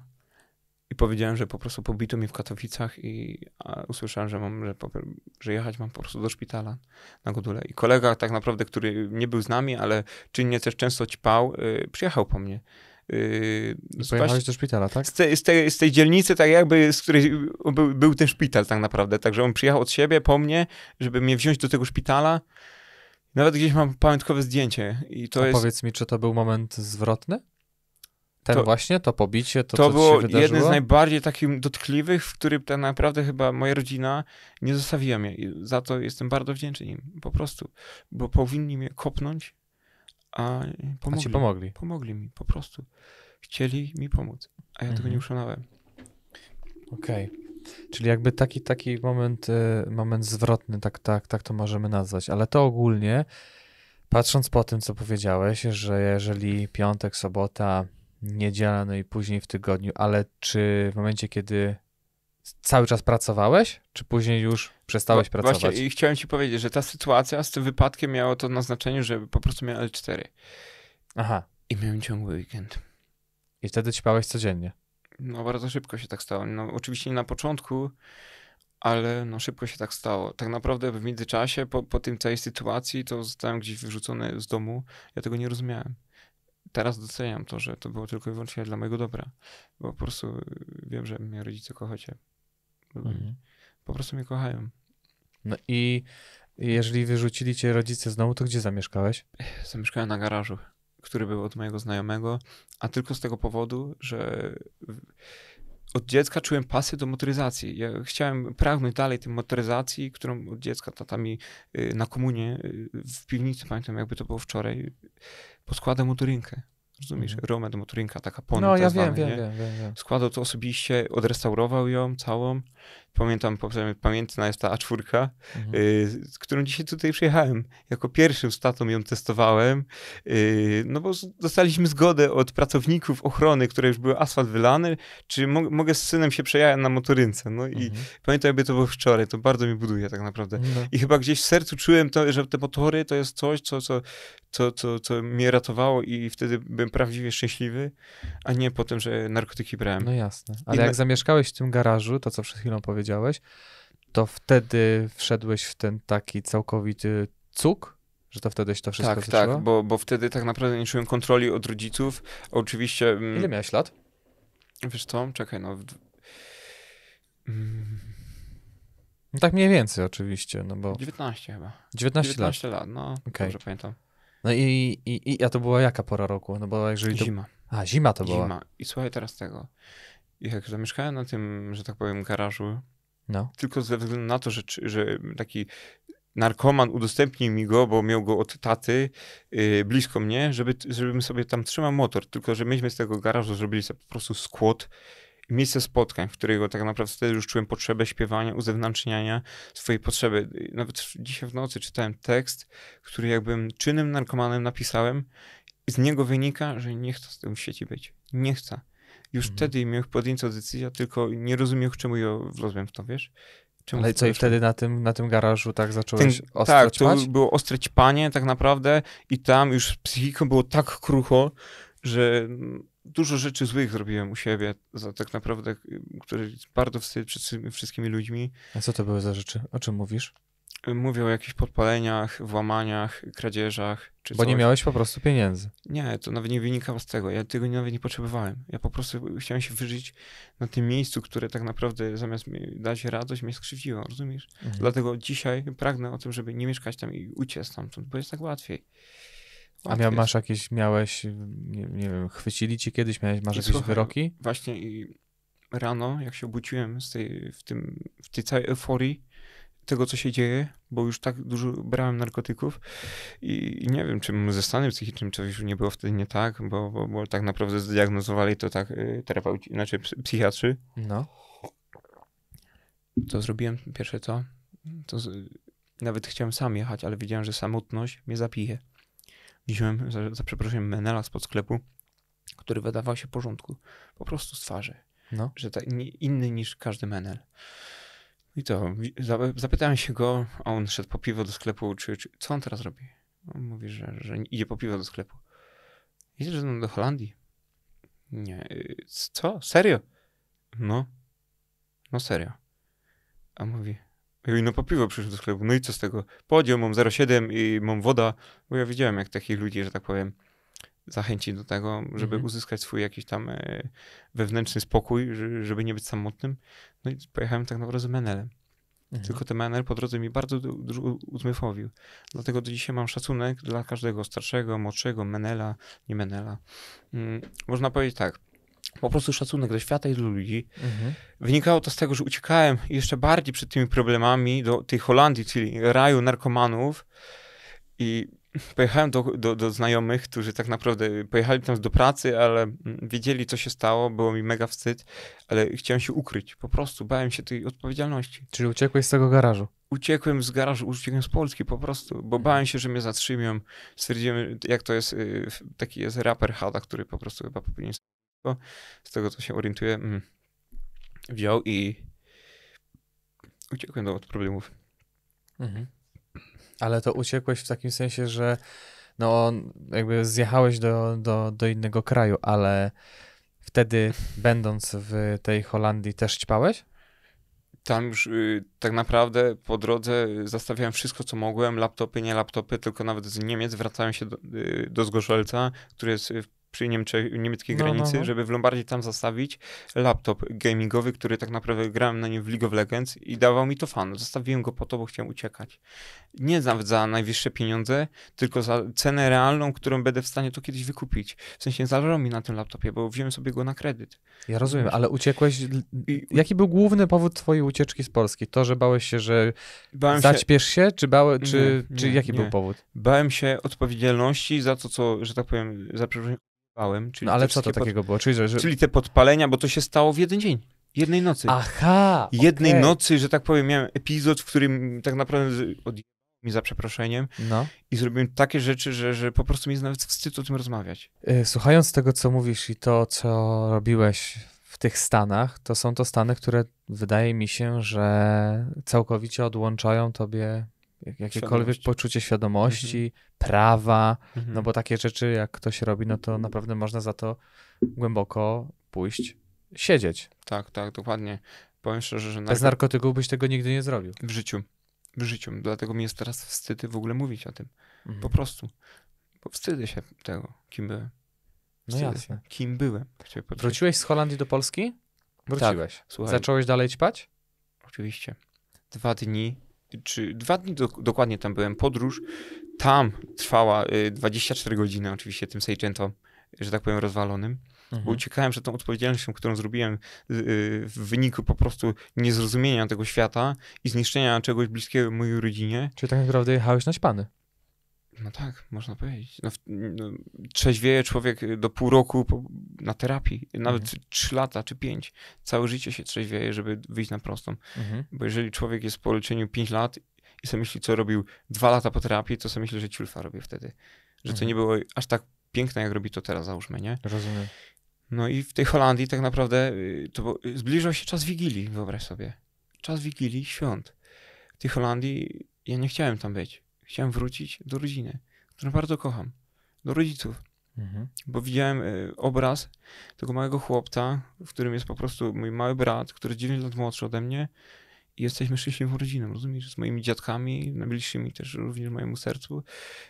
i powiedziałem, że po prostu pobito mi w Katowicach i usłyszałem, że mam, że, że jechać mam po prostu do szpitala na Godule. I kolega tak naprawdę, który nie był z nami, ale czynnie też często ćpał, yy, przyjechał po mnie. Yy, Pojechałeś do szpitala, tak? Z, te, z, te, z, tej dzielnicy, tak jakby, z której był, był ten szpital tak naprawdę. Także on przyjechał od siebie po mnie, żeby mnie wziąć do tego szpitala. Nawet gdzieś mam pamiątkowe zdjęcie i to A jest... powiedz mi, czy to był moment zwrotny? Ten to, właśnie, to pobicie, to, to co było się jeden z najbardziej takich dotkliwych, w którym tak naprawdę chyba moja rodzina nie zostawiła mnie. I za to jestem bardzo wdzięczny im, po prostu. Bo powinni mnie kopnąć, a pomogli. A ci pomogli. Pomogli mi, po prostu. Chcieli mi pomóc, a ja mhm. tego nie mhm. uszanowałem. Okej. Okay. Czyli jakby taki, taki moment, e, moment zwrotny, tak, tak, tak to możemy nazwać, ale to ogólnie, patrząc po tym, co powiedziałeś, że jeżeli piątek, sobota, niedziela, no i później w tygodniu, ale czy w momencie, kiedy cały czas pracowałeś, czy później już przestałeś pracować? Właśnie i chciałem ci powiedzieć, że ta sytuacja z tym wypadkiem miała to na znaczeniu, że po prostu miałem L4. Aha. I miałem ciągły weekend. I wtedy ćpałeś codziennie? No bardzo szybko się tak stało. No, oczywiście nie na początku, ale no szybko się tak stało. Tak naprawdę w międzyczasie, po, po tym całej sytuacji, to zostałem gdzieś wyrzucony z domu. Ja tego nie rozumiałem. Teraz doceniam to, że to było tylko i wyłącznie dla mojego dobra, bo po prostu wiem, że mnie rodzice kochacie. Mhm. Po prostu mnie kochają. No i jeżeli wyrzucili cię rodzice z domu, to gdzie zamieszkałeś? Zamieszkałem na garażu który był od mojego znajomego, a tylko z tego powodu, że od dziecka czułem pasję do motoryzacji. Ja chciałem, pragnąć dalej tej motoryzacji, którą od dziecka tata mi y, na komunie y, w piwnicy, pamiętam jakby to było wczoraj, podkładał motorynkę. Rozumiesz? Mm. Romę do motorynka, taka pony. No, ja wiem, wiem, wiem, wiem, Składał to osobiście, odrestaurował ją całą Pamiętam, pamiętna jest ta A4, mhm. y, z którą dzisiaj tutaj przyjechałem. Jako pierwszym z tatą ją testowałem, y, no bo dostaliśmy zgodę od pracowników ochrony, które już były asfalt wylany, czy mo mogę z synem się przejechać na motorynce. No mhm. i pamiętam, jakby to było wczoraj, to bardzo mi buduje tak naprawdę. Mhm. I chyba gdzieś w sercu czułem to, że te motory to jest coś, co, co, co, co, co mnie ratowało i wtedy byłem prawdziwie szczęśliwy, a nie po tym, że narkotyki brałem. No jasne. Ale I jak na... zamieszkałeś w tym garażu, to co przed chwilą powiedziałem, powiedziałeś, to wtedy wszedłeś w ten taki całkowity cuk, że to wtedyś to wszystko Tak, tak, bo, bo wtedy tak naprawdę nie czułem kontroli od rodziców. Oczywiście... Mm, Ile miałeś lat? Wiesz co, czekaj, no... Mm. No tak mniej więcej oczywiście, no bo... 19 chyba. 19, 19 lat. lat, no, okay. dobrze pamiętam. No i, i, i a to była jaka pora roku? No bo jeżeli to... Zima. A, zima to była. Zima. I słuchaj teraz tego jak zamieszkałem na tym, że tak powiem, garażu, no. tylko ze względu na to, że, że taki narkoman udostępnił mi go, bo miał go od taty yy, blisko mnie, żeby, żebym sobie tam trzymał motor. Tylko, że myśmy z tego garażu zrobili sobie po prostu skład miejsce spotkań, w którego tak naprawdę wtedy już czułem potrzebę śpiewania, uzewnętrzniania swojej potrzeby. Nawet dzisiaj w nocy czytałem tekst, który jakbym czynnym narkomanem napisałem i z niego wynika, że nie chcę z tym w sieci być. Nie chcę już mhm. wtedy miał podjęto decyzję, tylko nie rozumiał, czemu ja wlazłem w to, wiesz? Czemu Ale co i wtedy na tym, na tym garażu tak zacząłeś Ten, ostro Tak, to było ostre panie tak naprawdę i tam już psychiką było tak krucho, że dużo rzeczy złych zrobiłem u siebie, za tak naprawdę, y, które bardzo wstyd przed wszystkimi ludźmi. A co to były za rzeczy? O czym mówisz? mówią o jakichś podpaleniach, włamaniach, kradzieżach. Czy Bo coś. nie miałeś po prostu pieniędzy. Nie, to nawet nie wynikało z tego. Ja tego nawet nie potrzebowałem. Ja po prostu chciałem się wyżyć na tym miejscu, które tak naprawdę zamiast mi dać radość, mnie skrzywdziło, rozumiesz? Mhm. Dlatego dzisiaj pragnę o tym, żeby nie mieszkać tam i uciec stamtąd, bo jest tak łatwiej. łatwiej A miał, masz jakieś, miałeś, nie, nie, wiem, chwycili cię kiedyś, miałeś, masz I jakieś słuchaj, wyroki? Właśnie i rano, jak się obudziłem z tej, w, tym, w tej całej euforii, tego, co się dzieje, bo już tak dużo brałem narkotyków i, i nie wiem, czy ze stanem psychicznym coś nie było wtedy nie tak, bo, bo, bo tak naprawdę zdiagnozowali to tak y, terapeuci, znaczy psychiatrzy. No. To zrobiłem pierwsze co? To z, nawet chciałem sam jechać, ale wiedziałem, że samotność mnie zapije. Wziąłem, za, za przeproszeniem, menela spod sklepu, który wydawał się w porządku. Po prostu z twarzy. No. Że tak inny niż każdy menel. I to, zapytałem się go, a on szedł po piwo do sklepu, czy, czy co on teraz robi? On mówi, że, że idzie po piwo do sklepu. idzie ze mną do Holandii? Nie. Y, co? Serio? No. No serio. A mówi, i no po piwo przyszedł do sklepu, no i co z tego? Podział, mam 0,7 i mam woda, bo ja widziałem jak takich ludzi, że tak powiem, zachęci do tego, żeby mhm. uzyskać swój jakiś tam e, wewnętrzny spokój, żeby nie być samotnym. No i pojechałem tak naprawdę z menelem. Mhm. Tylko ten menel po drodze mi bardzo dużo uzmysłowił. Dlatego do dzisiaj mam szacunek dla każdego starszego, młodszego, menela, nie menela. Mm, można powiedzieć tak, po prostu szacunek do świata i do ludzi. Mhm. Wynikało to z tego, że uciekałem jeszcze bardziej przed tymi problemami do tej Holandii, czyli raju narkomanów. I pojechałem do, do, do, znajomych, którzy tak naprawdę pojechali tam do pracy, ale wiedzieli, co się stało, było mi mega wstyd, ale chciałem się ukryć. Po prostu bałem się tej odpowiedzialności. Czyli uciekłeś z tego garażu? Uciekłem z garażu, uciekłem z Polski po prostu, bo mhm. bałem się, że mnie zatrzymią. Stwierdziłem, jak to jest, y, taki jest raper Hada, który po prostu chyba popełnił z tego, co się orientuję, mm, wziął i uciekłem od problemów. Mhm. Ale to uciekłeś w takim sensie, że no jakby zjechałeś do, do, do innego kraju, ale wtedy będąc w tej Holandii też ćpałeś? Tam już y, tak naprawdę po drodze zastawiałem wszystko, co mogłem, laptopy, nie laptopy, tylko nawet z Niemiec wracałem się do, y, do Zgorzelca, który jest w y, przy Niemcze, niemieckiej no, no, granicy, no, no. żeby w Lombardii tam zostawić laptop gamingowy, który tak naprawdę grałem na nim w League of Legends i dawał mi to fan. Zostawiłem go po to, bo chciałem uciekać. Nie nawet za najwyższe pieniądze, tylko za cenę realną, którą będę w stanie to kiedyś wykupić. W sensie zależało mi na tym laptopie, bo wziąłem sobie go na kredyt. Ja rozumiem, ale uciekłeś... Jaki był główny powód twojej ucieczki z Polski? To, że bałeś się, że Bałem zaćpiesz się, się czy, bały, czy, nie, czy jaki nie. był powód? Bałem się odpowiedzialności za to, co, że tak powiem, za przeproszeniem czyli no ale co to takiego pod... było? Czyli, że, że... czyli te podpalenia, bo to się stało w jeden dzień. Jednej nocy. Aha! Jednej okay. nocy, że tak powiem, miałem epizod, w którym tak naprawdę od mi za przeproszeniem no. i zrobiłem takie rzeczy, że, że po prostu mi jest nawet wstyd o tym rozmawiać. Y, słuchając tego, co mówisz i to, co robiłeś w tych Stanach, to są to Stany, które wydaje mi się, że całkowicie odłączają tobie jakiekolwiek poczucie świadomości, mhm. prawa, mhm. no bo mhm. takie rzeczy, jak ktoś robi, no to mhm. naprawdę można za to głęboko pójść, siedzieć. Tak, tak, dokładnie. Powiem szczerze, że... Narko... narkotyków byś tego nigdy nie zrobił. W życiu. W życiu. Dlatego mi jest teraz wstyd w ogóle mówić o tym. Mhm. Po prostu. Bo wstydzę się tego, kim byłem. No wstydzę no jasne. Się. Kim byłem. Wróciłeś z Holandii do Polski? Tak, Wróciłeś. Tak, Słuchaj. Zacząłeś dalej ćpać? Oczywiście. Dwa dni czy dwa dni do, dokładnie tam byłem, podróż. Tam trwała 24 y, godziny oczywiście tym Seigento, że tak powiem, rozwalonym. Mhm. Bo uciekałem przed tą odpowiedzialnością, którą zrobiłem y, y, w wyniku po prostu niezrozumienia tego świata i zniszczenia czegoś bliskiego mojej rodzinie. Czy tak naprawdę jechałeś na śpany. No tak, można powiedzieć. No, no, trzeźwieje człowiek do pół roku po, na terapii, nawet mhm. 3 lata czy 5. Całe życie się trzeźwieje, żeby wyjść na prostą. Mhm. Bo jeżeli człowiek jest po leczeniu 5 lat i sobie myśli, co robił 2 lata po terapii, to sobie myśli, że ciulfa robił wtedy. Że mhm. to nie było aż tak piękne, jak robi to teraz, załóżmy, nie? Rozumiem. No i w tej Holandii tak naprawdę y, to bo, y, zbliżał się czas Wigilii, wyobraź sobie. Czas Wigilii, świąt. W tej Holandii ja nie chciałem tam być Chciałem wrócić do rodziny, którą bardzo kocham, do rodziców. Mhm. Bo widziałem y, obraz tego małego chłopca, w którym jest po prostu mój mały brat, który jest 9 lat młodszy ode mnie i jesteśmy szczęśliwą rodziną, rozumiesz? Z moimi dziadkami, najbliższymi też również mojemu sercu,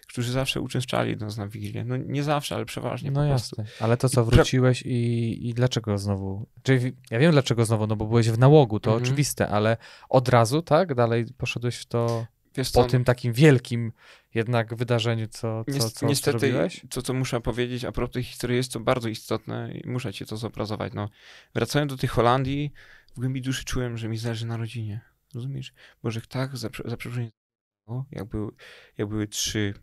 którzy zawsze uczęszczali do nas na Wigilię. No nie zawsze, ale przeważnie No jasne, ale to co, wróciłeś i, i dlaczego znowu? Czyli ja wiem dlaczego znowu, no bo byłeś w nałogu, to mhm. oczywiste, ale od razu, tak? Dalej poszedłeś w to... Wiesz po co? tym takim wielkim jednak wydarzeniu, co, co, co Niestety, zrobiłeś? co, co muszę powiedzieć a propos tej historii, jest to bardzo istotne i muszę cię to zobrazować. No, wracając do tej Holandii, w głębi duszy czułem, że mi zależy na rodzinie. Rozumiesz? Bo że tak, za, za jak, były, jak były trzy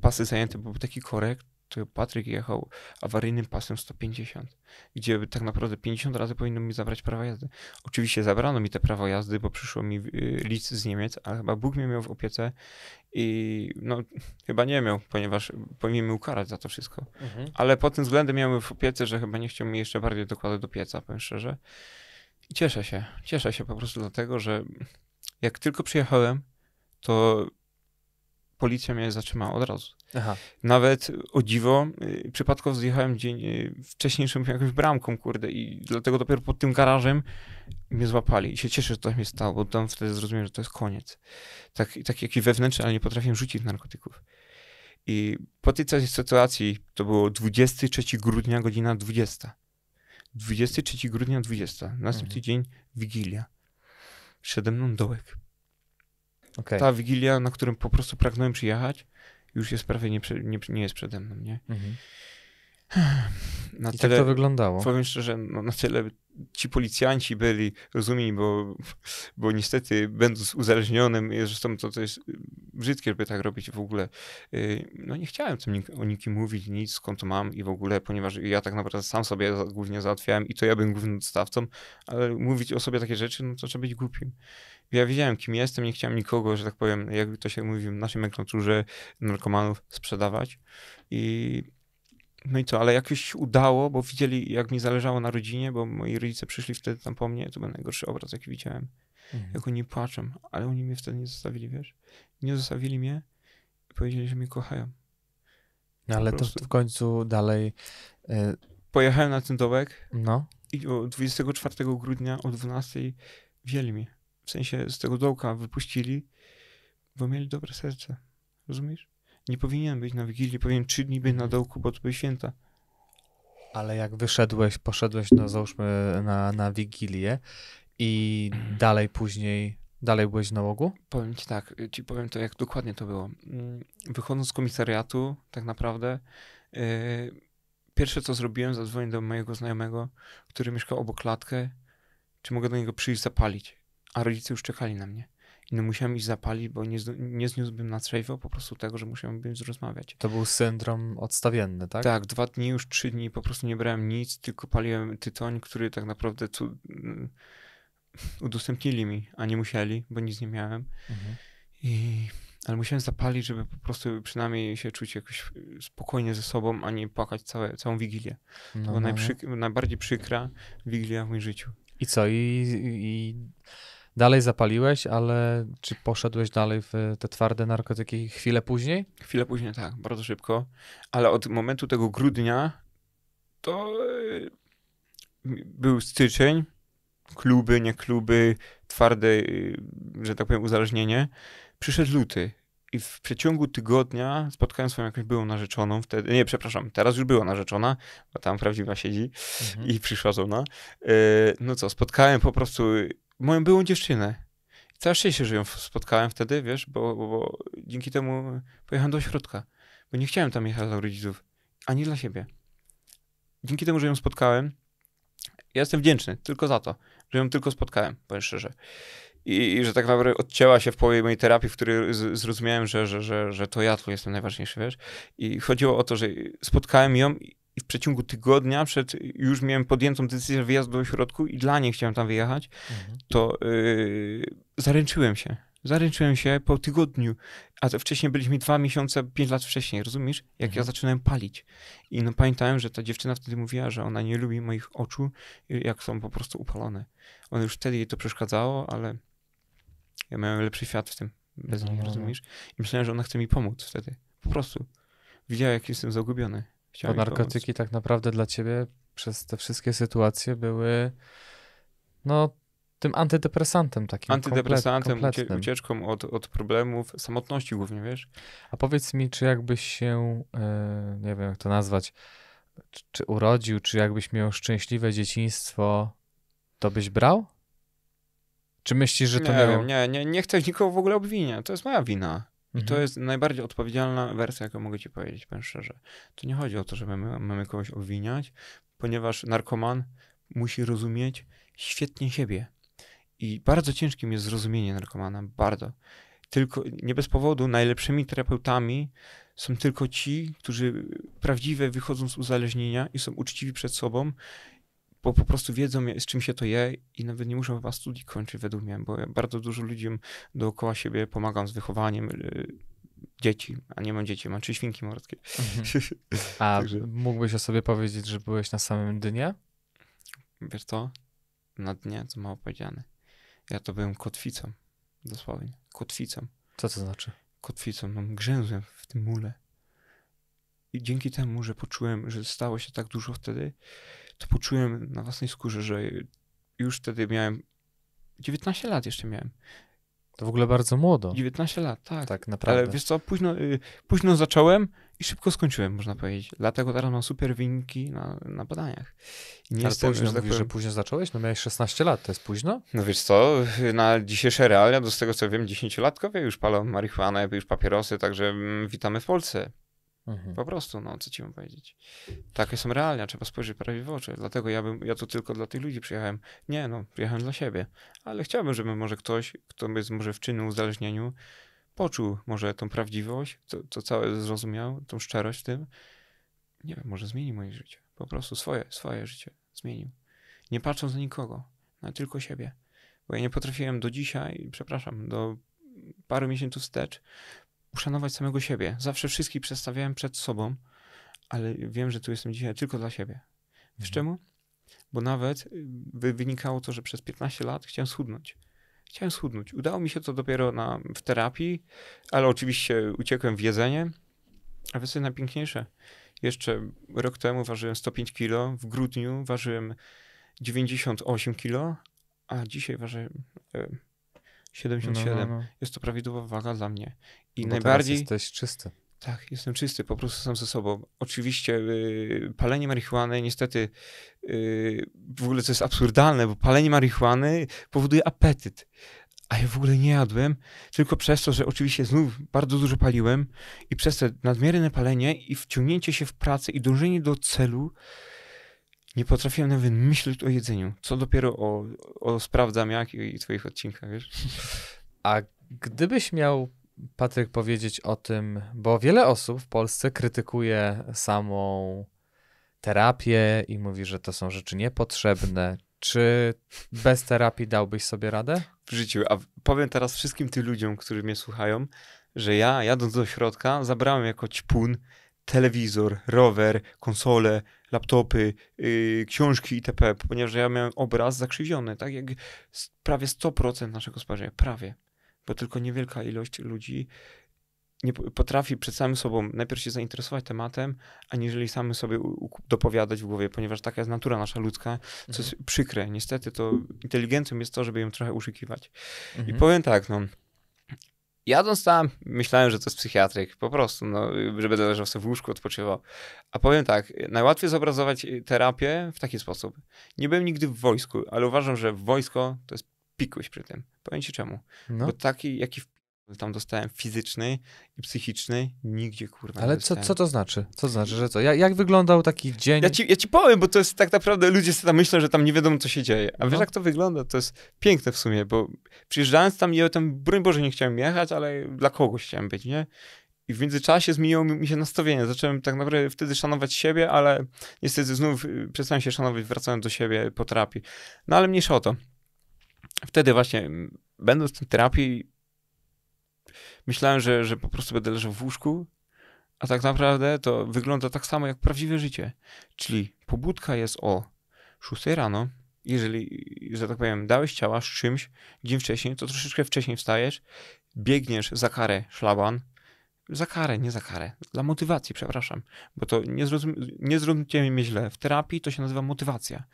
pasy zajęte, bo był taki korekt, Patryk jechał awaryjnym pasem 150, gdzie tak naprawdę 50 razy powinno mi zabrać prawo jazdy. Oczywiście zabrano mi te prawo jazdy, bo przyszło mi y, list z Niemiec, ale chyba Bóg mnie miał w opiece i no chyba nie miał, ponieważ powinien mi ukarać za to wszystko. Mhm. Ale pod tym względem miałem w opiece, że chyba nie chciał mi jeszcze bardziej dokładać do pieca, powiem szczerze. I cieszę się, cieszę się po prostu dlatego, że jak tylko przyjechałem, to policja mnie zatrzymała od razu. Aha. Nawet o dziwo, y, przypadkowo zjechałem dzień y, wcześniejszym jakąś bramką, kurde, i dlatego dopiero pod tym garażem mnie złapali. I się cieszę, że to mi stało, bo tam wtedy zrozumiałem, że to jest koniec. Tak, tak jak i wewnętrzny, ale nie potrafiłem rzucić narkotyków. I po tej całej sytuacji to było 23 grudnia, godzina 20. 23 grudnia, 20. Następny mhm. dzień, Wigilia. Przede mną dołek. Okay. Ta wigilia, na którym po prostu pragnąłem przyjechać, już jest prawie nie, nie, nie jest przede mną, nie? Mhm. Na I tak tyle, tak to wyglądało. Powiem szczerze, no, na tyle ci policjanci byli, rozumiem, bo, bo niestety będąc uzależnionym, e, zresztą to, to jest e, brzydkie, żeby tak robić w ogóle. E, no nie chciałem tym nik o nikim mówić, nic, skąd to mam i w ogóle, ponieważ ja tak naprawdę sam sobie głównie załatwiałem i to ja bym głównym dostawcą, ale mówić o sobie takie rzeczy, no to trzeba być głupim ja wiedziałem, kim jestem, nie chciałem nikogo, że tak powiem, jak to się mówi w naszej nomenklaturze narkomanów, sprzedawać. I no i co, ale jakoś udało, bo widzieli, jak mi zależało na rodzinie, bo moi rodzice przyszli wtedy tam po mnie, to był najgorszy obraz, jaki widziałem. Mhm. Jak oni płaczą, ale oni mnie wtedy nie zostawili, wiesz? Nie zostawili mnie i powiedzieli, że mnie kochają. No ale to w końcu dalej. Y... Pojechałem na ten dołek. No. I 24 grudnia o 12 wzięli mi w sensie z tego dołka wypuścili, bo mieli dobre serce. Rozumiesz? Nie powinien być na Wigilii, powiem, trzy dni być na mhm. dołku, bo to były święta. Ale jak wyszedłeś, poszedłeś, no załóżmy, na, na Wigilię i dalej później, dalej byłeś na łogu? Powiem ci tak, y, ci powiem to, jak dokładnie to było. Mm, wychodząc z komisariatu, tak naprawdę, yy, pierwsze co zrobiłem, zadzwoniłem do mojego znajomego, który mieszkał obok klatkę, czy mogę do niego przyjść zapalić a rodzice już czekali na mnie. I no musiałem iść zapalić, bo nie, nie zniósłbym na trzeźwo po prostu tego, że musiałem zrozmawiać. rozmawiać. To był syndrom odstawienny, tak? Tak, dwa dni, już trzy dni po prostu nie brałem nic, tylko paliłem tytoń, który tak naprawdę mm, udostępnili mi, a nie musieli, bo nic nie miałem. Mhm. I... Ale musiałem zapalić, żeby po prostu przynajmniej się czuć jakoś e, spokojnie ze sobą, a nie płakać całe, całą Wigilię. To no, była no, no. najbardziej przykra Wigilia w moim życiu. I co? i... i dalej zapaliłeś, ale czy poszedłeś dalej w te twarde narkotyki chwilę później? Chwilę później, tak, bardzo szybko. Ale od momentu tego grudnia to y, był styczeń, kluby, nie kluby, twarde, y, że tak powiem, uzależnienie. Przyszedł luty i w przeciągu tygodnia spotkałem swoją jakąś byłą narzeczoną wtedy, nie, przepraszam, teraz już była narzeczona, bo tam prawdziwa siedzi mhm. i przyszła żona. Y, no co, spotkałem po prostu moją byłą dziewczynę. I całe szczęście, że ją spotkałem wtedy, wiesz, bo, bo, bo dzięki temu pojechałem do ośrodka, bo nie chciałem tam jechać dla rodziców, ani dla siebie. Dzięki temu, że ją spotkałem, ja jestem wdzięczny tylko za to, że ją tylko spotkałem, powiem szczerze. I, i że tak naprawdę odcięła się w połowie mojej terapii, w której z, zrozumiałem, że, że, że, że to ja tu jestem najważniejszy, wiesz. I chodziło o to, że spotkałem ją i w przeciągu tygodnia przed, już miałem podjętą decyzję wyjazdu do ośrodku i dla niej chciałem tam wyjechać, mhm. to yy, zaręczyłem się. Zaręczyłem się po tygodniu, a wcześniej byliśmy dwa miesiące, pięć lat wcześniej, rozumiesz? Jak mhm. ja zaczynałem palić. I no, pamiętałem, że ta dziewczyna wtedy mówiła, że ona nie lubi moich oczu, y, jak są po prostu upalone. on już wtedy jej to przeszkadzało, ale ja miałem lepszy świat w tym, bez niej, no, no, no. rozumiesz? I myślałem, że ona chce mi pomóc wtedy, po prostu. Widziała, jak jestem zagubiony. Bo narkotyki pomóc. tak naprawdę dla ciebie przez te wszystkie sytuacje były no tym antydepresantem takim. Antydepresantem, kompletnym. ucieczką od, od problemów, samotności głównie, wiesz? A powiedz mi, czy jakbyś się, e, nie wiem jak to nazwać, czy, czy urodził, czy jakbyś miał szczęśliwe dzieciństwo, to byś brał? Czy myślisz, że to nie, nie, nie, nie chcę nikogo w ogóle obwiniać. To jest moja wina. I to mhm. jest najbardziej odpowiedzialna wersja, jaką mogę ci powiedzieć, powiem szczerze. To nie chodzi o to, żeby my, mamy kogoś obwiniać, ponieważ narkoman musi rozumieć świetnie siebie. I bardzo ciężkim jest zrozumienie narkomana, bardzo. Tylko nie bez powodu najlepszymi terapeutami są tylko ci, którzy prawdziwie wychodzą z uzależnienia i są uczciwi przed sobą bo po prostu wiedzą, z czym się to je i nawet nie muszą chyba studii kończyć według mnie, bo ja bardzo dużo ludziom dookoła siebie pomagam z wychowaniem y, dzieci, a nie mam dzieci, mam trzy świnki morskie. Mhm. A Także... mógłbyś o sobie powiedzieć, że byłeś na samym dnie? Wiesz co? Na dnie, co mało powiedziane. Ja to byłem kotwicą, dosłownie, kotwicą. Co to znaczy? Kotwicą, no, grzęzłem w tym mule. I dzięki temu, że poczułem, że stało się tak dużo wtedy, to poczułem na własnej skórze, że już wtedy miałem 19 lat jeszcze miałem. To w ogóle bardzo młodo. 19 lat, tak. Tak, naprawdę. Ale wiesz co, późno, y, późno zacząłem i szybko skończyłem, można powiedzieć. Dlatego teraz mam super wyniki na, na badaniach. I nie Ale jestem, późno, że, tak mówisz, powiem... że późno zacząłeś? No miałeś 16 lat, to jest późno? No wiesz co, na dzisiejsze realia, do tego co wiem, 10-latkowie już palą marihuanę, już papierosy, także mm, witamy w Polsce. Mhm. Po prostu, no, co ci mam powiedzieć. Takie są realne, trzeba spojrzeć prawie w oczy. Dlatego ja bym, ja tu tylko dla tych ludzi przyjechałem. Nie, no, przyjechałem dla siebie. Ale chciałbym, żeby może ktoś, kto jest może w czynnym uzależnieniu, poczuł może tą prawdziwość, to, to całe zrozumiał, tą szczerość w tym. Nie wiem, może zmieni moje życie. Po prostu swoje, swoje życie zmienił. Nie patrząc na nikogo, na tylko siebie. Bo ja nie potrafiłem do dzisiaj, przepraszam, do paru miesięcy wstecz uszanować samego siebie. Zawsze wszystkich przedstawiałem przed sobą, ale wiem, że tu jestem dzisiaj tylko dla siebie. Wiesz mhm. czemu? Bo nawet y, wynikało to, że przez 15 lat chciałem schudnąć. Chciałem schudnąć. Udało mi się to dopiero na, w terapii, ale oczywiście uciekłem w jedzenie. A wiesz najpiękniejsze? Jeszcze rok temu ważyłem 105 kg, w grudniu ważyłem 98 kg, a dzisiaj waży 77. No, no, no. Jest to prawidłowa waga dla mnie. I no Bo najbardziej. jesteś czysty. Tak, jestem czysty, po prostu sam ze sobą. Oczywiście yy, palenie marihuany niestety yy, w ogóle to jest absurdalne, bo palenie marihuany powoduje apetyt. A ja w ogóle nie jadłem, tylko przez to, że oczywiście znów bardzo dużo paliłem i przez to nadmierne palenie i wciągnięcie się w pracę i dążenie do celu, nie potrafiłem nawet myśleć o jedzeniu. Co dopiero o, o sprawdzam jak i, i twoich odcinkach, wiesz? A gdybyś miał Patryk, powiedzieć o tym, bo wiele osób w Polsce krytykuje samą terapię i mówi, że to są rzeczy niepotrzebne. Czy bez terapii dałbyś sobie radę? W życiu. A powiem teraz wszystkim tym ludziom, którzy mnie słuchają, że ja jadąc do środka zabrałem jako ćpun telewizor, rower, konsole, laptopy, yy, książki itp., ponieważ ja miałem obraz zakrzywiony, tak jak prawie 100% naszego spojrzenia, prawie bo tylko niewielka ilość ludzi nie potrafi przed samym sobą najpierw się zainteresować tematem, aniżeli samym sobie dopowiadać w głowie, ponieważ taka jest natura nasza ludzka, co mhm. jest przykre. Niestety to inteligencją jest to, żeby ją trochę uszykiwać. Mhm. I powiem tak, no. Jadąc tam, myślałem, że to jest psychiatryk, po prostu, no, żeby leżał sobie w łóżku, odpoczywał. A powiem tak, najłatwiej zobrazować y, terapię w taki sposób. Nie byłem nigdy w wojsku, ale uważam, że wojsko to jest wpikłeś przy tym. Powiem ci czemu. No. Bo taki, jaki tam dostałem fizyczny i psychiczny, nigdzie kurwa Ale nie co, co to znaczy? Co to znaczy, że co? Jak, jak wyglądał taki dzień? Ja ci, ja ci powiem, bo to jest tak naprawdę, ludzie sobie tam myślą, że tam nie wiedzą, co się dzieje. A no. wiesz, jak to wygląda? To jest piękne w sumie, bo przyjeżdżając tam, ja tam, broń Boże, nie chciałem jechać, ale dla kogoś chciałem być, nie? I w międzyczasie zmieniło mi się nastawienie. Zacząłem tak naprawdę wtedy szanować siebie, ale niestety znów y, przestałem się szanować, wracając do siebie po terapii. No ale mniejsza o to wtedy właśnie, będąc w tym terapii, myślałem, że, że po prostu będę leżał w łóżku, a tak naprawdę to wygląda tak samo jak prawdziwe życie. Czyli pobudka jest o 6 rano, jeżeli, że tak powiem, dałeś ciała z czymś dzień wcześniej, to troszeczkę wcześniej wstajesz, biegniesz za karę szlaban, za karę, nie za karę, dla motywacji, przepraszam, bo to nie, zrozum, nie zrozumcie mnie źle, w terapii to się nazywa motywacja,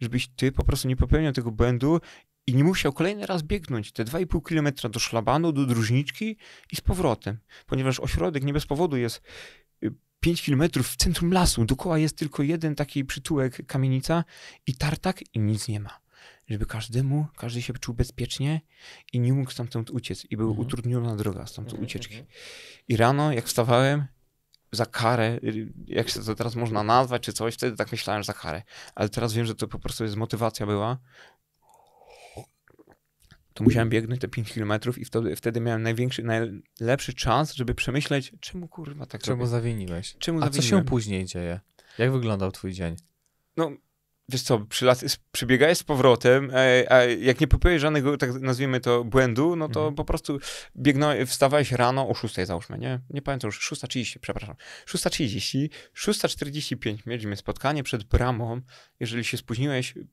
żebyś ty po prostu nie popełniał tego błędu i nie musiał kolejny raz biegnąć te 2,5 km do szlabanu, do drużniczki i z powrotem, ponieważ ośrodek nie bez powodu jest 5 y, km w centrum lasu. Dookoła jest tylko jeden taki przytułek, kamienica i tartak i nic nie ma. Żeby każdemu, każdy się czuł bezpiecznie i nie mógł stamtąd uciec. I była mhm. utrudniona droga stamtąd mhm, ucieczki. Mhm. I rano, jak wstawałem, za karę, y, jak się to teraz można nazwać, czy coś, wtedy tak myślałem, że za karę. Ale teraz wiem, że to po prostu jest motywacja była, to musiałem biegnąć te 5 km i wtedy, wtedy miałem największy, najlepszy czas, żeby przemyśleć, czemu kurwa tak Czemu robię? zawiniłeś? Czemu A zawiniłem? co się później dzieje? Jak wyglądał twój dzień? No, wiesz co, przylat, przybiegałeś z powrotem, a, a jak nie popełniłeś żadnego, tak nazwijmy to, błędu, no to mhm. po prostu biegnąłeś, wstawałeś rano o 6 załóżmy, nie? Nie pamiętam już, 6.30, przepraszam. 6.30, 6.45 mieliśmy spotkanie przed bramą. Jeżeli się spóźniłeś y,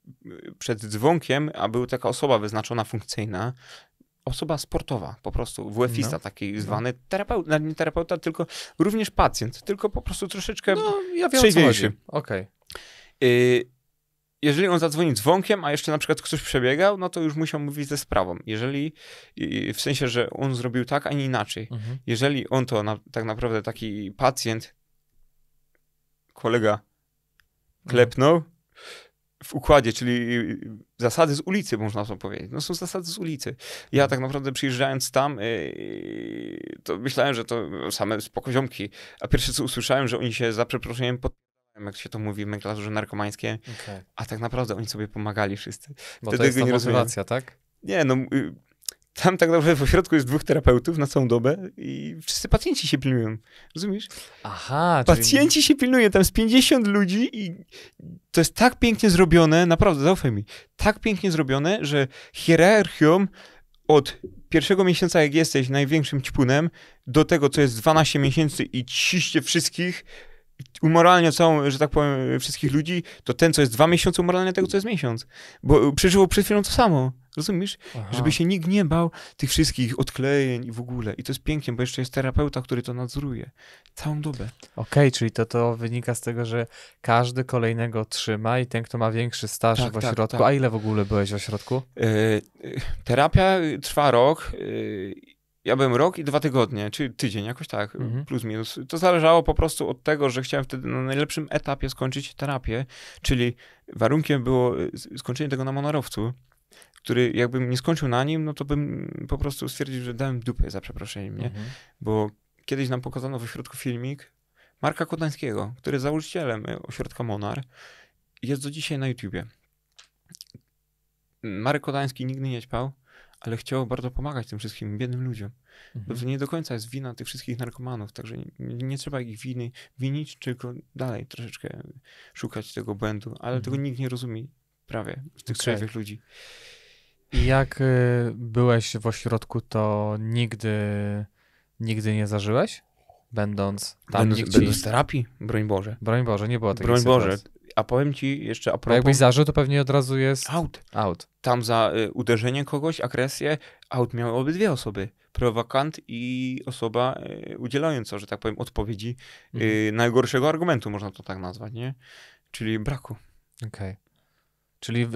przed dzwonkiem, a była taka osoba wyznaczona funkcyjna, osoba sportowa, po prostu WF-ista no. taki no. zwany, no. terapeuta, nie terapeuta, tylko również pacjent, tylko po prostu troszeczkę no, ja wiem, przejrzejszy. Okej. Okay. Y jeżeli on zadzwoni dzwonkiem, a jeszcze na przykład ktoś przebiegał, no to już musiał mówić ze sprawą. Jeżeli, w sensie, że on zrobił tak, a nie inaczej. Mhm. Jeżeli on to na, tak naprawdę taki pacjent, kolega klepnął w układzie, czyli zasady z ulicy, można to powiedzieć. No są zasady z ulicy. Ja tak naprawdę przyjeżdżając tam, yy, to myślałem, że to same spokoziomki, a pierwsze co usłyszałem, że oni się za przeproszeniem pod jak się to mówi, maklerzy narkomańskie, okay. a tak naprawdę oni sobie pomagali wszyscy. Bo Wtedy to jest nie motywacja, rozumiem. tak? Nie, no y, tam tak naprawdę w ośrodku jest dwóch terapeutów na całą dobę i wszyscy pacjenci się pilnują. Rozumiesz? Aha. Pacjenci czyli... się pilnują, tam jest 50 ludzi i to jest tak pięknie zrobione, naprawdę, zaufaj mi, tak pięknie zrobione, że hierarchią od pierwszego miesiąca, jak jesteś największym ćpunem, do tego, co jest 12 miesięcy i ciście wszystkich, umoralnia całą, że tak powiem, wszystkich ludzi, to ten, co jest dwa miesiące, umoralnia tego, co jest miesiąc. Bo y, przeżyło przed chwilą to samo. Rozumiesz? Aha. Żeby się nikt nie bał tych wszystkich odklejeń i w ogóle. I to jest pięknie, bo jeszcze jest terapeuta, który to nadzoruje. Całą dobę. Okej, okay, czyli to, to wynika z tego, że każdy kolejnego trzyma i ten, kto ma większy staż tak, w tak, ośrodku. Tak, tak. A ile w ogóle byłeś w ośrodku? Yy, terapia y, trwa rok. Yy, ja byłem rok i dwa tygodnie, czyli tydzień, jakoś tak, mhm. plus minus. To zależało po prostu od tego, że chciałem wtedy na najlepszym etapie skończyć terapię, czyli warunkiem było y, skończenie tego na monorowcu, który jakbym nie skończył na nim, no to bym po prostu stwierdził, że dałem dupę za przeproszeniem, nie? Mhm. Bo kiedyś nam pokazano w ośrodku filmik Marka Kodańskiego, który jest założycielem ośrodka Monar, jest do dzisiaj na YouTubie. Marek Kodański nigdy nie ćpał, ale chciało bardzo pomagać tym wszystkim biednym ludziom. Mhm. Bo to nie do końca jest wina tych wszystkich narkomanów, także nie, nie trzeba ich winy winić, tylko dalej troszeczkę szukać tego błędu, ale mhm. tego nikt nie rozumie prawie z tych okay. ludzi. I jak y, byłeś w ośrodku, to nigdy, nigdy nie zażyłeś? Będąc tam. Będąc, ci... będąc terapii, broń Boże. Broń Boże, nie było takiej Broń sytuacji. Boże, a powiem ci jeszcze a propos... A jakbyś zażył, to pewnie od razu jest... Out. Out. Tam za y, uderzenie kogoś, agresję, out miały obydwie osoby. Prowokant i osoba y, udzielająca, że tak powiem, odpowiedzi y, mhm. najgorszego argumentu, można to tak nazwać, nie? Czyli braku. Okej. Okay. Czyli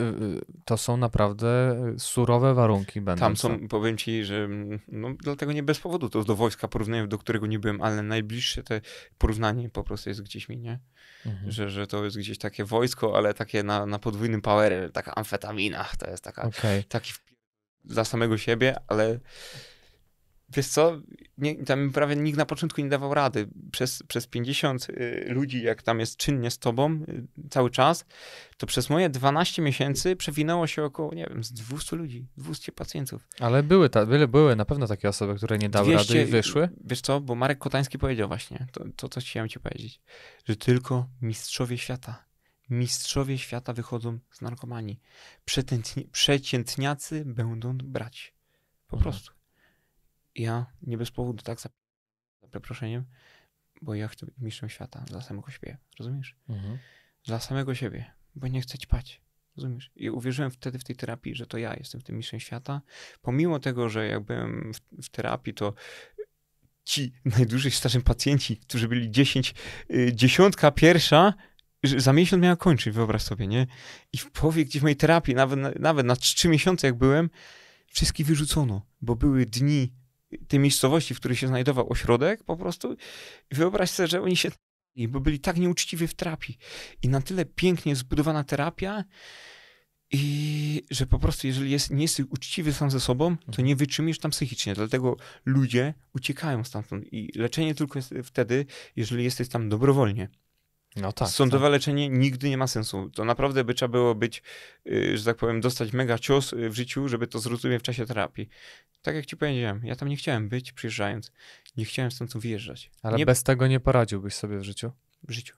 to są naprawdę y, surowe warunki będą. Tam są, powiem ci, że mm, no, dlatego nie bez powodu to do wojska porównuję, do którego nie byłem, ale najbliższe te porównanie po prostu jest gdzieś mi, nie? Mhm. Że, że to jest gdzieś takie wojsko, ale takie na, na podwójnym powerze, taka amfetamina, to jest taka, okay. taki dla samego siebie, ale wiesz co, nie, tam prawie nikt na początku nie dawał rady. Przez, przez 50 y, ludzi, jak tam jest czynnie z tobą y, cały czas, to przez moje 12 miesięcy przewinęło się około, nie wiem, z 200 ludzi, 200 pacjentów. Ale były, ta, były, były na pewno takie osoby, które nie dały 200, rady i wyszły? Wiesz co, bo Marek Kotański powiedział właśnie, to, to chciałem ci powiedzieć, że tylko mistrzowie świata, mistrzowie świata wychodzą z narkomanii. Przeciętniacy będą brać. Po mhm. prostu ja nie bez powodu tak za, za przeproszeniem, bo ja chcę być mistrzem świata dla samego siebie, rozumiesz? Mhm. Dla samego siebie, bo nie chcę ćpać, rozumiesz? I uwierzyłem wtedy w tej terapii, że to ja jestem tym mistrzem świata, pomimo tego, że jak byłem w, w terapii, to ci najdłużej starzy pacjenci, którzy byli 10, y, dziesiątka pierwsza, za miesiąc miała kończyć, wyobraź sobie, nie? I w powie gdzieś mojej terapii, nawet, nawet na trzy miesiące jak byłem, wszystkich wyrzucono, bo były dni tej miejscowości, w której się znajdował ośrodek, po prostu wyobraź sobie, że oni się bo byli tak nieuczciwi w terapii. I na tyle pięknie zbudowana terapia, i że po prostu, jeżeli jest, nie jesteś uczciwy sam ze sobą, to nie wytrzymiesz tam psychicznie. Dlatego ludzie uciekają stamtąd. I leczenie tylko jest wtedy, jeżeli jesteś tam dobrowolnie. No tak, Sądowe tak. leczenie nigdy nie ma sensu. To naprawdę by trzeba było być, y, że tak powiem, dostać mega cios y, w życiu, żeby to zrozumieć w czasie terapii. Tak jak ci powiedziałem, ja tam nie chciałem być przyjeżdżając. Nie chciałem stąd wyjeżdżać. Ale nie... bez tego nie poradziłbyś sobie w życiu? W życiu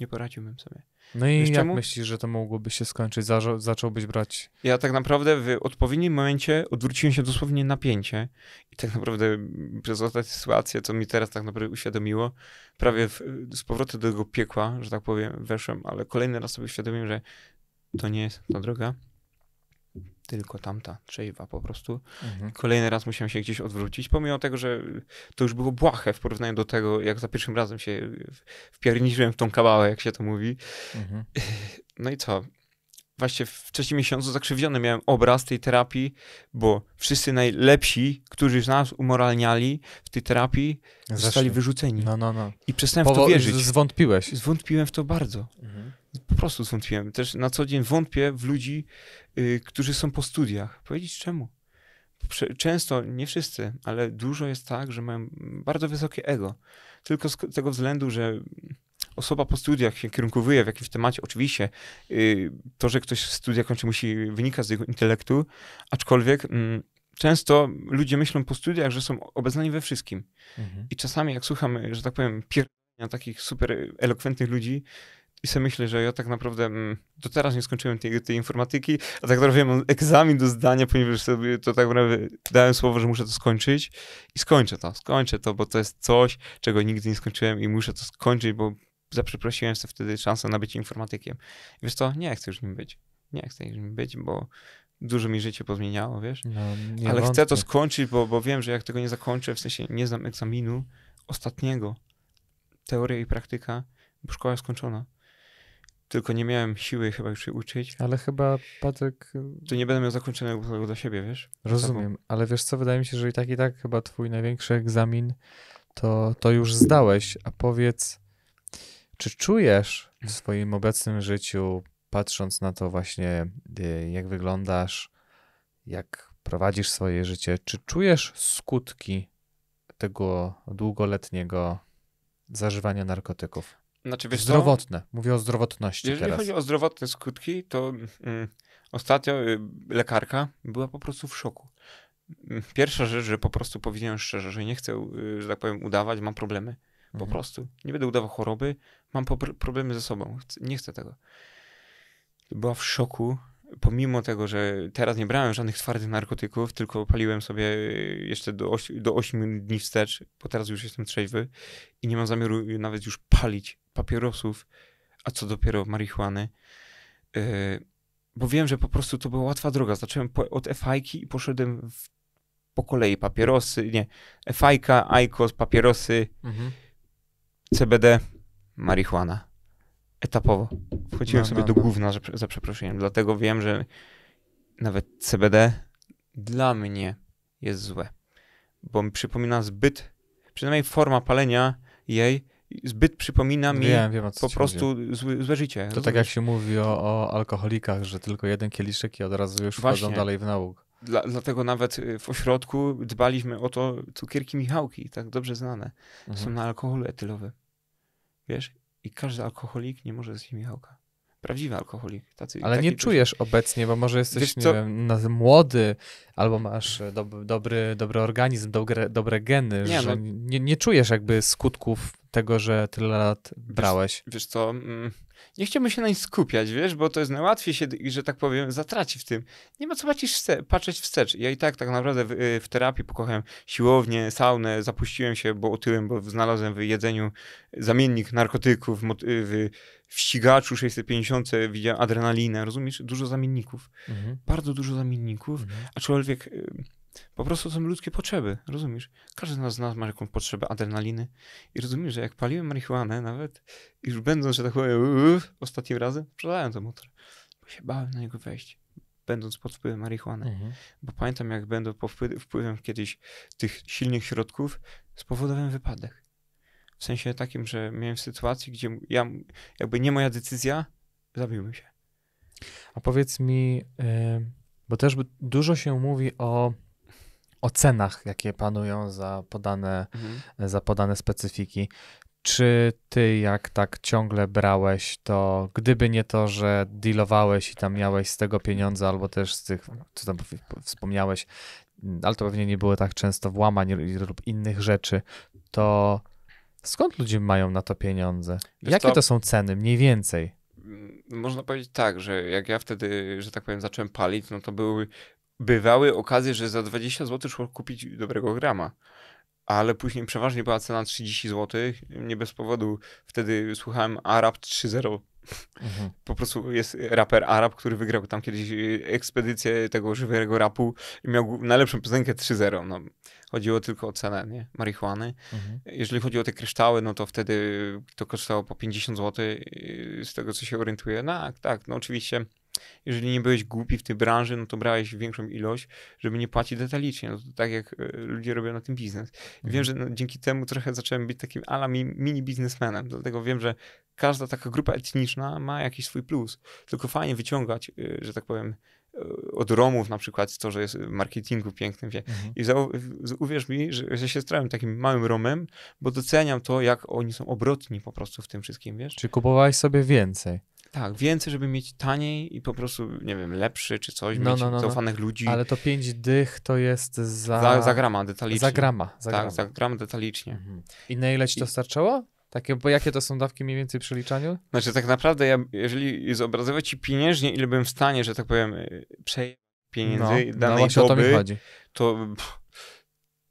nie poradziłbym sobie. No i Wiesz jak czemu? myślisz, że to mogłoby się skończyć? Zaczą, zacząłbyś brać... Ja tak naprawdę w odpowiednim momencie odwróciłem się dosłownie napięcie i tak naprawdę przez ostatnią sytuację, co mi teraz tak naprawdę uświadomiło, prawie w, z powrotem do tego piekła, że tak powiem, weszłem, ale kolejny raz sobie uświadomiłem, że to nie jest ta droga, tylko tamta trzejwa po prostu. Mhm. Kolejny raz musiałem się gdzieś odwrócić, pomimo tego, że to już było błahe w porównaniu do tego, jak za pierwszym razem się wpierniczyłem w tą kabałę, jak się to mówi. Mhm. No i co? Właśnie w trzecim miesiącu zakrzywdziony miałem obraz tej terapii, bo wszyscy najlepsi, którzy z nas umoralniali w tej terapii, Zresztą. zostali wyrzuceni. No, no, no. I przestałem Powo- w to wierzyć. Zwątpiłeś. Zwątpiłem w to bardzo. Mhm. Po prostu zwątpiłem. Też na co dzień wątpię w ludzi, Y, którzy są po studiach. Powiedzieć czemu? Często, nie wszyscy, ale dużo jest tak, że mają bardzo wysokie ego. Tylko z tego względu, że osoba po studiach się kierunkowuje w jakimś temacie, oczywiście y, to, że ktoś studia kończy, musi wynikać z jego intelektu, aczkolwiek mm, często ludzie myślą po studiach, że są obeznani we wszystkim. Mhm. I czasami jak słucham, że tak powiem, pierdolenia takich super elokwentnych ludzi, i sobie myślę, że ja tak naprawdę mm, do teraz nie skończyłem tej, tej informatyki, a tak naprawdę mam egzamin do zdania, ponieważ sobie to tak naprawdę dałem słowo, że muszę to skończyć i skończę to, skończę to, bo to jest coś, czego nigdy nie skończyłem i muszę to skończyć, bo zaprzeprosiłem sobie wtedy szansę na być informatykiem. I wiesz co, nie chcę już nim być. Nie chcę już nim być, bo dużo mi życie pozmieniało, wiesz. No, Ale wątpię. chcę to skończyć, bo, bo wiem, że jak tego nie zakończę, w sensie nie znam egzaminu ostatniego, teoria i praktyka, bo szkoła jest skończona tylko nie miałem siły chyba już się uczyć. Ale chyba, Patryk... Y, to nie będę miał zakończonego tego dla siebie, wiesz? Rozumiem, ale wiesz co, wydaje mi się, że i tak, i tak chyba twój największy egzamin to, to już zdałeś, a powiedz, czy czujesz w swoim obecnym życiu, patrząc na to właśnie, y, jak wyglądasz, jak prowadzisz swoje życie, czy czujesz skutki tego długoletniego zażywania narkotyków? Znaczy, wiesz, Zdrowotne. Co? Mówię o zdrowotności Jeżeli teraz. chodzi o zdrowotne skutki, to mm, mm, ostatnio y, lekarka była po prostu w szoku. Mm, pierwsza rzecz, że po prostu powiedziałem szczerze, że nie chcę, y, że tak powiem, udawać, mam problemy. Po mhm. prostu. Nie będę udawał choroby, mam problemy ze sobą. Nie chcę tego. Była w szoku, pomimo tego, że teraz nie brałem żadnych twardych narkotyków, tylko paliłem sobie jeszcze do, oś, do 8 dni wstecz, bo teraz już jestem trzeźwy i nie mam zamiaru nawet już palić papierosów, a co dopiero marihuany. Yy, bo wiem, że po prostu to była łatwa droga. Zacząłem po, od fajki i poszedłem w, po kolei papierosy, nie, fajka, ajkos, papierosy, mhm. CBD, marihuana etapowo. Wchodziłem no, sobie no, do no. główna że, za przeproszeniem. Dlatego wiem, że nawet CBD dla mnie jest złe, bo mi przypomina zbyt, przynajmniej forma palenia jej zbyt przypomina mi wiem, wiem, po prostu zły, złe życie. To tak jak się mówi o, o, alkoholikach, że tylko jeden kieliszek i od razu już Właśnie. wchodzą dalej w nauk. Dla, dlatego nawet y, w ośrodku dbaliśmy o to, cukierki Michałki, tak dobrze znane, mhm. są na alkohol etylowy. Wiesz? I każdy alkoholik nie może zjeść Michałka. Prawdziwy alkoholik. Tacy, Ale nie czujesz obecnie, bo może jesteś nie wiem, młody, albo masz e, dob dobry, dobry organizm, dobre, dobre geny, nie, że no. nie, nie czujesz jakby skutków tego, że tyle lat brałeś. Wiesz, wiesz co... Mm nie chciałbym się na nim skupiać, wiesz, bo to jest najłatwiej się, że tak powiem, zatraci w tym. Nie ma co patrzeć wstecz. Patrzeć wstecz. Ja i tak tak naprawdę w, y, w, terapii pokochałem siłownię, saunę, zapuściłem się, bo otyłem, bo znalazłem w jedzeniu zamiennik narkotyków, y, w, w ścigaczu 650 widziałem adrenalinę, rozumiesz? Dużo zamienników. Mhm. Bardzo dużo zamienników, mhm. aczkolwiek y, po prostu są ludzkie potrzeby, rozumiesz? Każdy z nas, ma jakąś potrzebę adrenaliny i rozumiesz, że jak paliłem marihuanę nawet, już będąc, że tak powiem, uff, ostatnim razem, sprzedałem ten motor, bo się bałem na niego wejść będąc pod wpływem marihuany. Mhm. Bo pamiętam, jak będę pod wpływem kiedyś tych silnych środków, spowodowałem wypadek. W sensie takim, że miałem sytuację, gdzie ja, jakby nie moja decyzja, zabiłbym się. A powiedz mi, y, bo też dużo się mówi o o cenach, jakie panują za podane, mhm. za podane specyfiki. Czy ty, jak tak ciągle brałeś, to gdyby nie to, że dealowałeś i tam miałeś z tego pieniądze, albo też z tych, co tam wspomniałeś, mm, ale to pewnie nie było tak często włamań lub innych rzeczy, to skąd ludzie mają na to pieniądze? Wiesz Jakie to są ceny mniej więcej? Mm, można powiedzieć tak, że jak ja wtedy, że tak powiem, zacząłem palić, no to były bywały okazje, że za 20 zł szło kupić dobrego grama. Ale później przeważnie była cena 30 zł. Nie bez powodu wtedy słuchałem Arab 3.0. Mhm. Po prostu jest raper Arab, który wygrał tam kiedyś y, ekspedycję tego żywego rapu i miał najlepszą piosenkę 3-0. No, chodziło tylko o cenę nie? marihuany. Mhm. Jeżeli chodzi o te kryształy, no to wtedy to kosztowało po 50 zł, y, z tego co się orientuję. No tak, tak. no oczywiście jeżeli nie byłeś głupi w tej branży, no to brałeś większą ilość, żeby nie płacić detalicznie. No to tak jak e, ludzie robią na tym biznes. wiem, mhm. że no, dzięki temu trochę zacząłem być takim ala mini biznesmenem. Dlatego wiem, że każda taka grupa etniczna ma jakiś swój plus. Tylko fajnie wyciągać, e, że tak powiem, e, od Romów na przykład to, że jest w marketingu pięknym. Wie. Mhm. I za, uwierz mi, że, że się stałem takim małym Romem, bo doceniam to, jak oni są obrotni po prostu w tym wszystkim, wiesz? Czy kupowałeś sobie więcej? Tak, więcej, żeby mieć taniej i po prostu, nie wiem, lepszy czy coś, no, mieć no, no, no. zaufanych ludzi. Ale to 5 dych to jest za... Za, za grama detalicznie. Za grama. Za tak, grama. za gram detalicznie. Mhm. I na ile ci to I... starczyło? Takie, bo jakie to są dawki mniej więcej przy liczaniu? Znaczy tak naprawdę, ja, jeżeli zobrazować ci pieniężnie, ile bym w stanie, że tak powiem, y, przejść pieniędzy no, no danej no doby, to, to pff,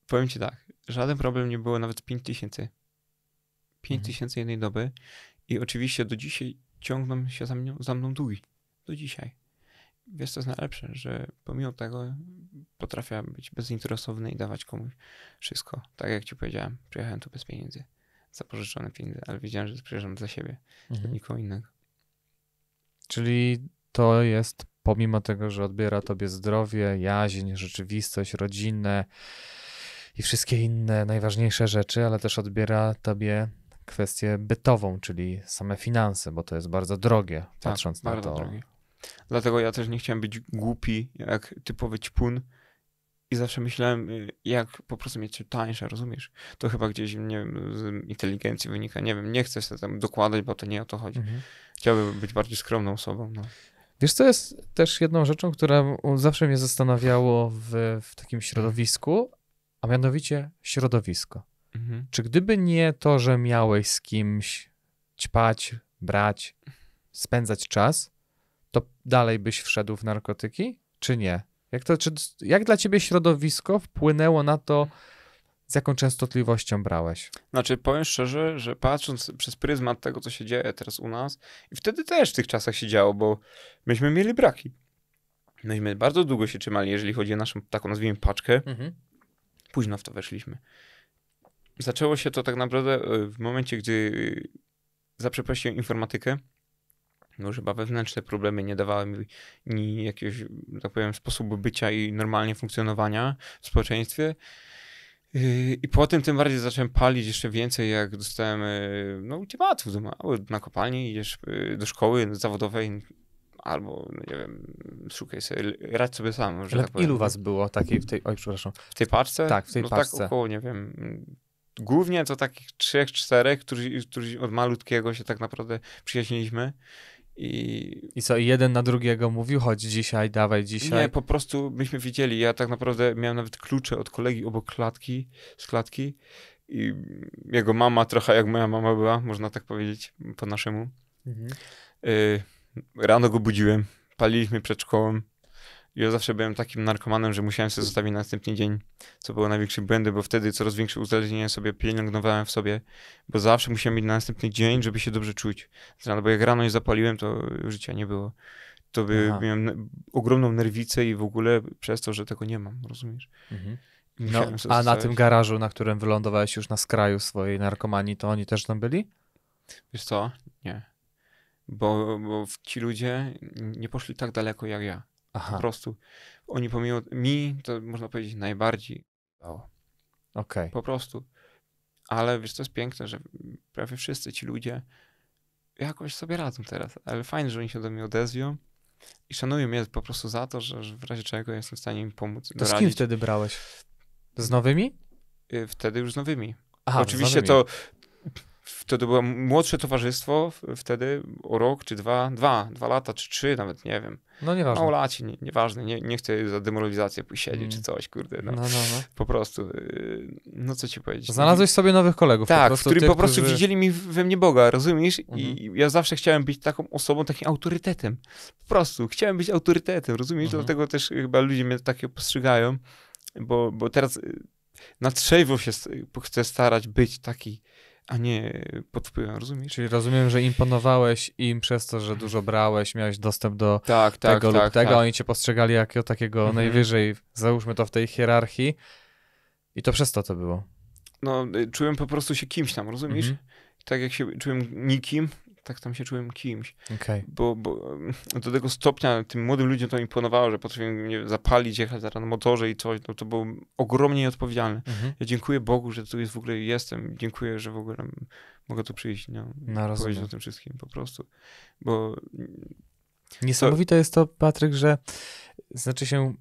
powiem ci tak, żaden problem nie było nawet 5 tysięcy. 5 mhm. tysięcy jednej doby i oczywiście do dzisiaj ciągną się za mną, za mną długi do dzisiaj. Wiesz, to jest najlepsze, że pomimo tego potrafię być bezinteresowny i dawać komuś wszystko. Tak jak ci powiedziałem, przyjechałem tu bez pieniędzy, zapożyczone pieniądze, ale wiedziałem, że przyjeżdżam dla siebie, mhm. dla nikogo innego. Czyli to jest pomimo tego, że odbiera tobie zdrowie, jaźń, rzeczywistość, rodzinę i wszystkie inne najważniejsze rzeczy, ale też odbiera tobie kwestię bytową, czyli same finanse, bo to jest bardzo drogie, tak, patrząc na to. Drogie. Dlatego ja też nie chciałem być głupi, jak typowy ćpun. I zawsze myślałem, y, jak po prostu mieć tańsze, rozumiesz? To chyba gdzieś, nie wiem, z inteligencji wynika, nie wiem, nie chcę się tam dokładać, bo to nie o to chodzi. Mhm. Chciałbym być bardziej skromną osobą. No. Wiesz, co jest też jedną rzeczą, która zawsze mnie zastanawiało w, w takim środowisku, a mianowicie środowisko. Mhm. Czy gdyby nie to, że miałeś z kimś ćpać, brać, spędzać czas, to dalej byś wszedł w narkotyki, czy nie? Jak, to, czy, jak dla ciebie środowisko wpłynęło na to, z jaką częstotliwością brałeś? Znaczy, powiem szczerze, że patrząc przez pryzmat tego, co się dzieje teraz u nas, i wtedy też w tych czasach się działo, bo myśmy mieli braki. Myśmy bardzo długo się trzymali, jeżeli chodzi o naszą taką, nazwijmy, paczkę. Mhm. Późno w to weszliśmy zaczęło się to tak naprawdę e, w momencie, gdy e, zaprzeprosiłem informatykę. No, chyba wewnętrzne problemy nie dawały mi, mi jakiegoś, tak powiem, sposobu bycia i normalnie funkcjonowania w społeczeństwie. E, I po tym tym bardziej zacząłem palić jeszcze więcej, jak dostałem no, ultimatów do, na kopalni, idziesz do szkoły zawodowej albo, no nie wiem, szukaj sobie, radź sobie sam. Że Ale tak ilu powiem. was było takiej w tej, oj przepraszam. W tej paczce? Tak, w tej no, tak, paczce. tak około, nie wiem, głównie to takich trzech, czterech, którzy, którzy od malutkiego się tak naprawdę przyjaźniliśmy. I... I co, jeden na drugiego mówił, chodź dzisiaj, dawaj dzisiaj? Nie, po prostu myśmy widzieli, ja tak naprawdę miałem nawet klucze od kolegi obok klatki, z klatki i jego mama trochę jak moja mama była, można tak powiedzieć po naszemu. Mhm. Y... Rano go budziłem, paliliśmy przed szkołą, ja zawsze byłem takim narkomanem, że musiałem sobie zostawić na następny dzień, co było największym błędem, bo wtedy coraz większe uzależnienie sobie pielęgnowałem w sobie, bo zawsze musiałem mieć na następny dzień, żeby się dobrze czuć. bo jak rano je zapaliłem, to życia nie było. To by miałem ogromną nerwicę i w ogóle przez to, że tego nie mam, rozumiesz? Mhm. No, a zostawić. na tym garażu, na którym wylądowałeś już na skraju swojej narkomanii, to oni też tam byli? Wiesz co? Nie. Bo, bo ci ludzie nie poszli tak daleko jak ja. Aha. Po prostu oni pomimo mi, to można powiedzieć, najbardziej dało. Okej. Okay. Po prostu. Ale wiesz, to jest piękne, że prawie wszyscy ci ludzie jakoś sobie radzą teraz. Ale fajnie, że oni się do mnie odezwią i szanują mnie po prostu za to, że, w razie czego jestem w stanie im pomóc. To doradzić. z kim wtedy brałeś? Z nowymi? Y, wtedy już z nowymi. Aha, Oczywiście z nowymi. to to, to było młodsze towarzystwo wtedy o rok czy dwa, dwa, dwa lata czy trzy nawet, nie wiem. No nieważne. nie, nieważne, nie, nie chcę za demoralizację siedzieć mm. czy coś, kurde. No. No, no, no. Po prostu, y, no co ci powiedzieć. Znalazłeś sobie nowych kolegów. Tak, po prostu, którzy po prostu którzy... widzieli mi we mnie Boga, rozumiesz? I mhm. ja zawsze chciałem być taką osobą, takim autorytetem. Po prostu, chciałem być autorytetem, rozumiesz? Mhm. Dlatego też chyba ludzie mnie takie postrzegają, bo, bo teraz y, na trzeźwo się y, chcę starać być taki a nie pod wpływem, rozumiesz? Czyli rozumiem, że imponowałeś im przez to, że dużo brałeś, miałeś dostęp do tak, tak, tego tak, lub tego, tak. oni cię postrzegali jako takiego mhm. najwyżej, załóżmy to w tej hierarchii i to przez to to było. No, y, czułem po prostu się kimś tam, rozumiesz? Mhm. Tak jak się czułem nikim, tak tam się czułem kimś. Okay. Bo, bo, do tego stopnia tym młodym ludziom to imponowało, że potrafiłem nie, zapalić, jechać na motorze i coś, no to było ogromnie nieodpowiedzialne. Mhm. Ja dziękuję Bogu, że tu jest w ogóle jestem. Dziękuję, że w ogóle mogę tu przyjść no, no, powiedzieć o tym wszystkim po prostu. Bo Niesamowite to... jest to, Patryk, że znaczy się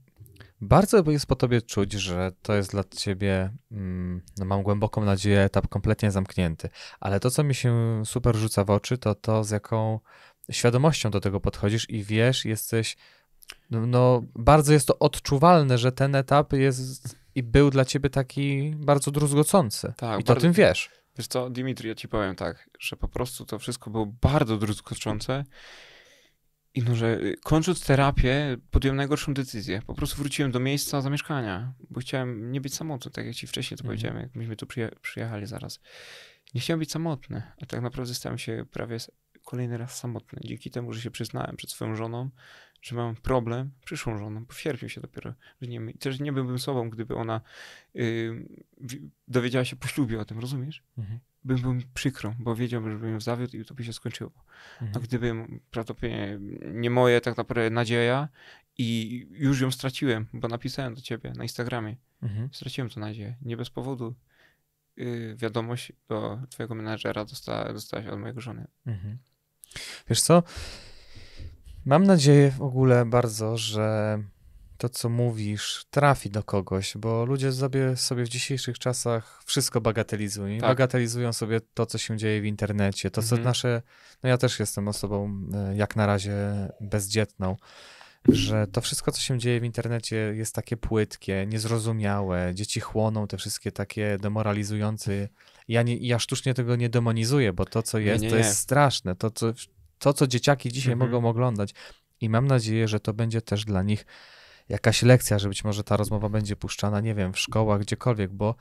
bardzo jest po tobie czuć, że to jest dla ciebie, mm, no mam głęboką nadzieję, etap kompletnie zamknięty. Ale to, co mi się super rzuca w oczy, to to, z jaką świadomością do tego podchodzisz i wiesz, jesteś, no, no bardzo jest to odczuwalne, że ten etap jest i był dla ciebie taki bardzo druzgocący. Tak, I to bardzo... tym wiesz. Wiesz co, Dimitri, ja ci powiem tak, że po prostu to wszystko było bardzo druzgoczące. I może y, kończąc terapię, podjąłem najgorszą decyzję. Po prostu wróciłem do miejsca zamieszkania, bo chciałem nie być samotny, tak jak ci wcześniej to mm. powiedziałem, jak myśmy tu przyje przyjechali zaraz. Nie chciałem być samotny, a tak naprawdę stałem się prawie kolejny raz samotny. Dzięki temu, że się przyznałem przed swoją żoną, że mam problem, przyszłą żoną, sierpniu się dopiero, że nie, też nie byłbym sobą, gdyby ona yy, dowiedziała się po ślubie o tym, rozumiesz? Mhm bym był przykro, bo wiedziałbym, że bym ją zawiódł i to by się skończyło. Mhm. A gdybym prawdopodobnie nie moje tak naprawdę nadzieja i już ją straciłem, bo napisałem do ciebie na Instagramie. Mhm. Straciłem tę nadzieję. Nie bez powodu yy, wiadomość do twojego menadżera dostała, dostałaś od mojego żony. Mhm. Wiesz co? Mam nadzieję w ogóle bardzo, że to, co mówisz, trafi do kogoś, bo ludzie sobie, sobie w dzisiejszych czasach wszystko bagatelizują. Tak. Bagatelizują sobie to, co się dzieje w internecie, to, co mhm. nasze. No ja też jestem osobą e, jak na razie bezdzietną, że to wszystko, co się dzieje w internecie, jest takie płytkie, niezrozumiałe. Dzieci chłoną te wszystkie takie demoralizujące. Ja, nie, ja sztucznie tego nie demonizuję, bo to, co jest, nie, nie, to jest straszne. To, co, to, co dzieciaki dzisiaj mhm. mogą oglądać. I mam nadzieję, że to będzie też dla nich jakaś lekcja, że być może ta rozmowa będzie puszczana, nie wiem, w szkołach, gdziekolwiek, bo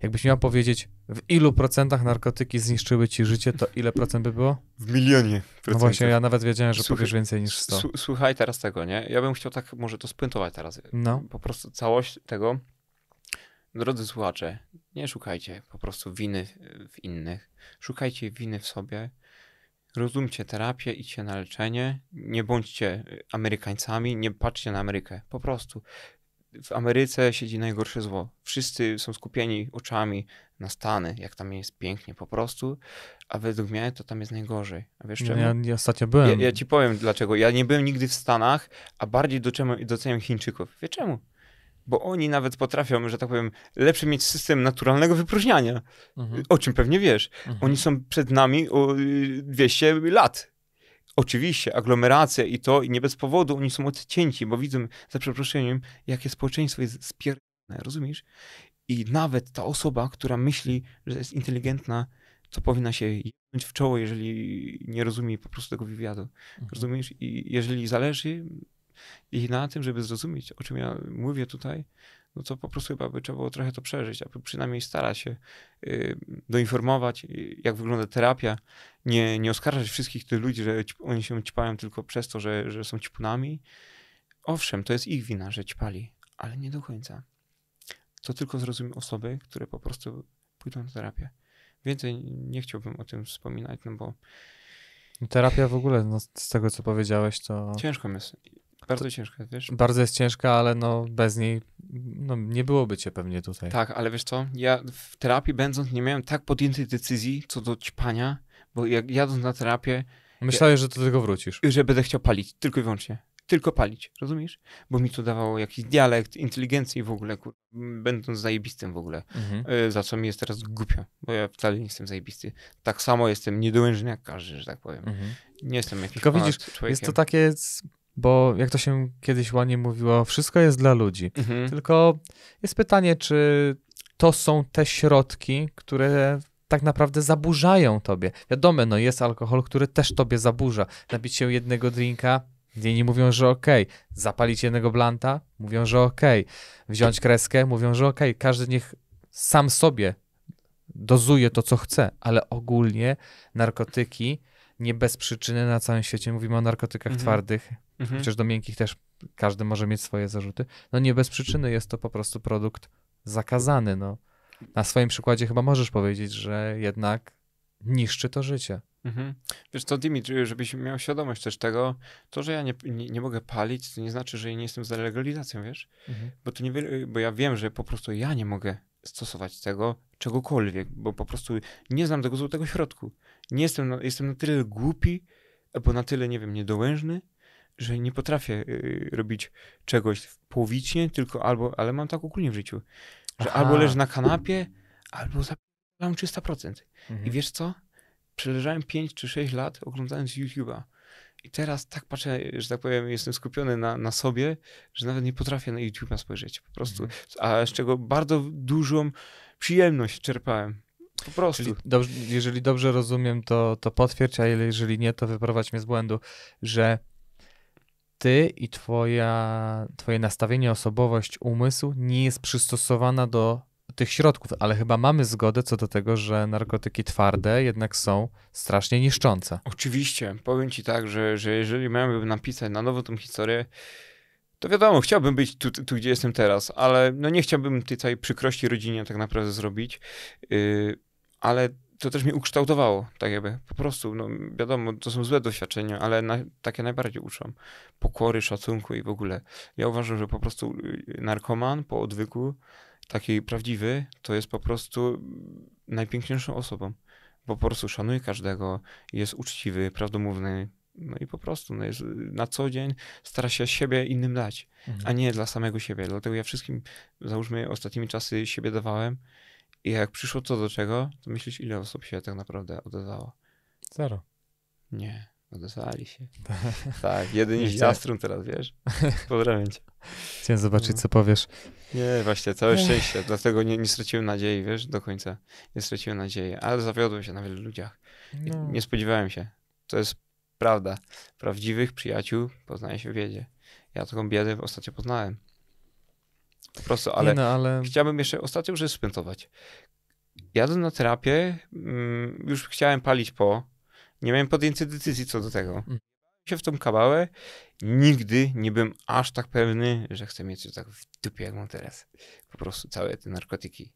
jakbyś miał powiedzieć, w ilu procentach narkotyki zniszczyły ci życie, to ile procent by było? W milionie procentach. No właśnie, ja nawet wiedziałem, że słuchaj, powiesz więcej niż 100. Słuchaj teraz tego, nie? Ja bym chciał tak może to spuentować teraz. No. Po prostu całość tego. Drodzy słuchacze, nie szukajcie po prostu winy w innych. Szukajcie winy w sobie Rozumcie terapię, idźcie na leczenie, nie bądźcie y, Amerykańcami, nie patrzcie na Amerykę. Po prostu w Ameryce siedzi najgorsze zło. Wszyscy są skupieni oczami na Stany, jak tam jest pięknie po prostu, a według mnie to tam jest najgorzej. A wiesz no czemu? Ja, ja ostatnio byłem. Ja, ja, ci powiem dlaczego. Ja nie byłem nigdy w Stanach, a bardziej doceniam, doceniam Chińczyków. Wie czemu? bo oni nawet potrafią, że tak powiem, lepszy mieć system naturalnego wypróżniania, mhm. o czym pewnie wiesz. Mhm. Oni są przed nami o 200 lat. Oczywiście, aglomeracje i to, i nie bez powodu, oni są odcięci, bo widzą, za przeproszeniem, jakie społeczeństwo jest spierne, rozumiesz? I nawet ta osoba, która myśli, że jest inteligentna, to powinna się jebnąć w czoło, jeżeli nie rozumie po prostu tego wywiadu. Mhm. Rozumiesz? I jeżeli zależy, i na tym, żeby zrozumieć, o czym ja mówię tutaj, no to po prostu chyba by trzeba było trochę to przeżyć, a przynajmniej stara się y, doinformować, y, jak wygląda terapia, nie, nie oskarżać wszystkich tych ludzi, że oni się ćpają tylko przez to, że, że są ćpunami. Owszem, to jest ich wina, że ćpali, ale nie do końca. To tylko zrozumie osoby, które po prostu pójdą na terapię. Więcej nie chciałbym o tym wspominać, no bo... Terapia w ogóle, no, z tego co powiedziałeś, to... Ciężko jest. Bardzo ciężka, wiesz? Bardzo jest ciężka, ale no bez niej no, nie byłoby cię pewnie tutaj. Tak, ale wiesz co, ja w terapii będąc nie miałem tak podjętej decyzji co do ćpania, bo jak jadąc na terapię... Myślałeś, ja, że do tego wrócisz. Że będę chciał palić, tylko i wyłącznie. Tylko palić, rozumiesz? Bo mi to dawało jakiś dialekt, inteligencję i w ogóle, kur... będąc zajebistym w ogóle. Mhm. E, za co mi jest teraz głupio, bo ja wcale nie jestem zajebisty. Tak samo jestem niedołężny jak każdy, że tak powiem. Mhm. Nie jestem jakimś Tylko widzisz, człowiekiem. jest to takie bo jak to się kiedyś ładnie mówiło, wszystko jest dla ludzi. Mhm. Tylko jest pytanie, czy to są te środki, które tak naprawdę zaburzają tobie. Wiadomo, no jest alkohol, który też tobie zaburza. Napić się jednego drinka, inni mówią, że okej. Okay. Zapalić jednego blanta, mówią, że okej. Okay. Wziąć kreskę, mówią, że okej. Okay. Każdy niech sam sobie dozuje to, co chce, ale ogólnie narkotyki nie bez przyczyny na całym świecie mówimy o narkotykach mhm. twardych, mhm. chociaż do miękkich też każdy może mieć swoje zarzuty. No nie bez przyczyny jest to po prostu produkt zakazany. No. Na swoim przykładzie chyba możesz powiedzieć, że jednak niszczy to życie. Mhm. Wiesz co, Dimitri, żebyś miał świadomość też tego, to, że ja nie, nie, nie mogę palić, to nie znaczy, że ja nie jestem za legalizacją, wiesz? Mhm. Bo, to nie, bo ja wiem, że po prostu ja nie mogę stosować tego czegokolwiek, bo po prostu nie znam tego złotego środku nie jestem na, jestem na tyle głupi, albo na tyle, nie wiem, niedołężny, że nie potrafię y, robić czegoś połowicznie, tylko albo, ale mam tak ogólnie w życiu, że Aha. albo leżę na kanapie, albo zapalam 300%. Mhm. I wiesz co? Przeleżałem 5 czy 6 lat oglądając YouTube'a. I teraz tak patrzę, że tak powiem, jestem skupiony na, na sobie, że nawet nie potrafię na YouTube'a spojrzeć po prostu. Mhm. A z czego bardzo dużą przyjemność czerpałem po prostu. Dobrze, jeżeli dobrze rozumiem, to, to potwierdź, a jeżeli nie, to wyprowadź mnie z błędu, że ty i twoja, twoje nastawienie, osobowość, umysł nie jest przystosowana do tych środków, ale chyba mamy zgodę co do tego, że narkotyki twarde jednak są strasznie niszczące. Oczywiście. Powiem ci tak, że, że jeżeli miałbym napisać na nowo tą historię, to wiadomo, chciałbym być tu, tu, gdzie jestem teraz, ale no nie chciałbym tej całej przykrości rodzinie tak naprawdę zrobić. Yy, ale to też mnie ukształtowało, tak jakby. Po prostu, no wiadomo, to są złe doświadczenia, ale na, takie najbardziej uczą. Pokory, szacunku i w ogóle. Ja uważam, że po prostu y, narkoman po odwyku, taki prawdziwy, to jest po prostu najpiękniejszą osobą. Bo po prostu szanuje każdego, jest uczciwy, prawdomówny, no i po prostu no jest, y, na co dzień stara się siebie innym dać, mhm. a nie dla samego siebie. Dlatego ja wszystkim, załóżmy, ostatnimi czasy siebie dawałem, i jak przyszło co do czego, to myślisz, ile osób się tak naprawdę odezwało? Zero. Nie, odezwali się. tak, jedynie z Astrum teraz, wiesz? Pozdrawiam cię. Chciałem zobaczyć, no. co powiesz. Nie, właśnie, całe szczęście. Dlatego nie, nie straciłem nadziei, wiesz, do końca. Nie straciłem nadziei, ale zawiodłem się na wielu ludziach. No. Nie spodziewałem się. To jest prawda. Prawdziwych przyjaciół poznaje się w biedzie. Ja taką biedę ostatnio poznałem prosto, ale, no, ale... chciałbym jeszcze ostatnią rzecz spętować. Jadąc na terapię, mm, już chciałem palić po, nie miałem podjęcia decyzji co do tego. Mm. Się w tą kawałę, nigdy nie byłem aż tak pewny, że chcę mieć coś tak w dupie, jak mam teraz. Po prostu całe te narkotyki.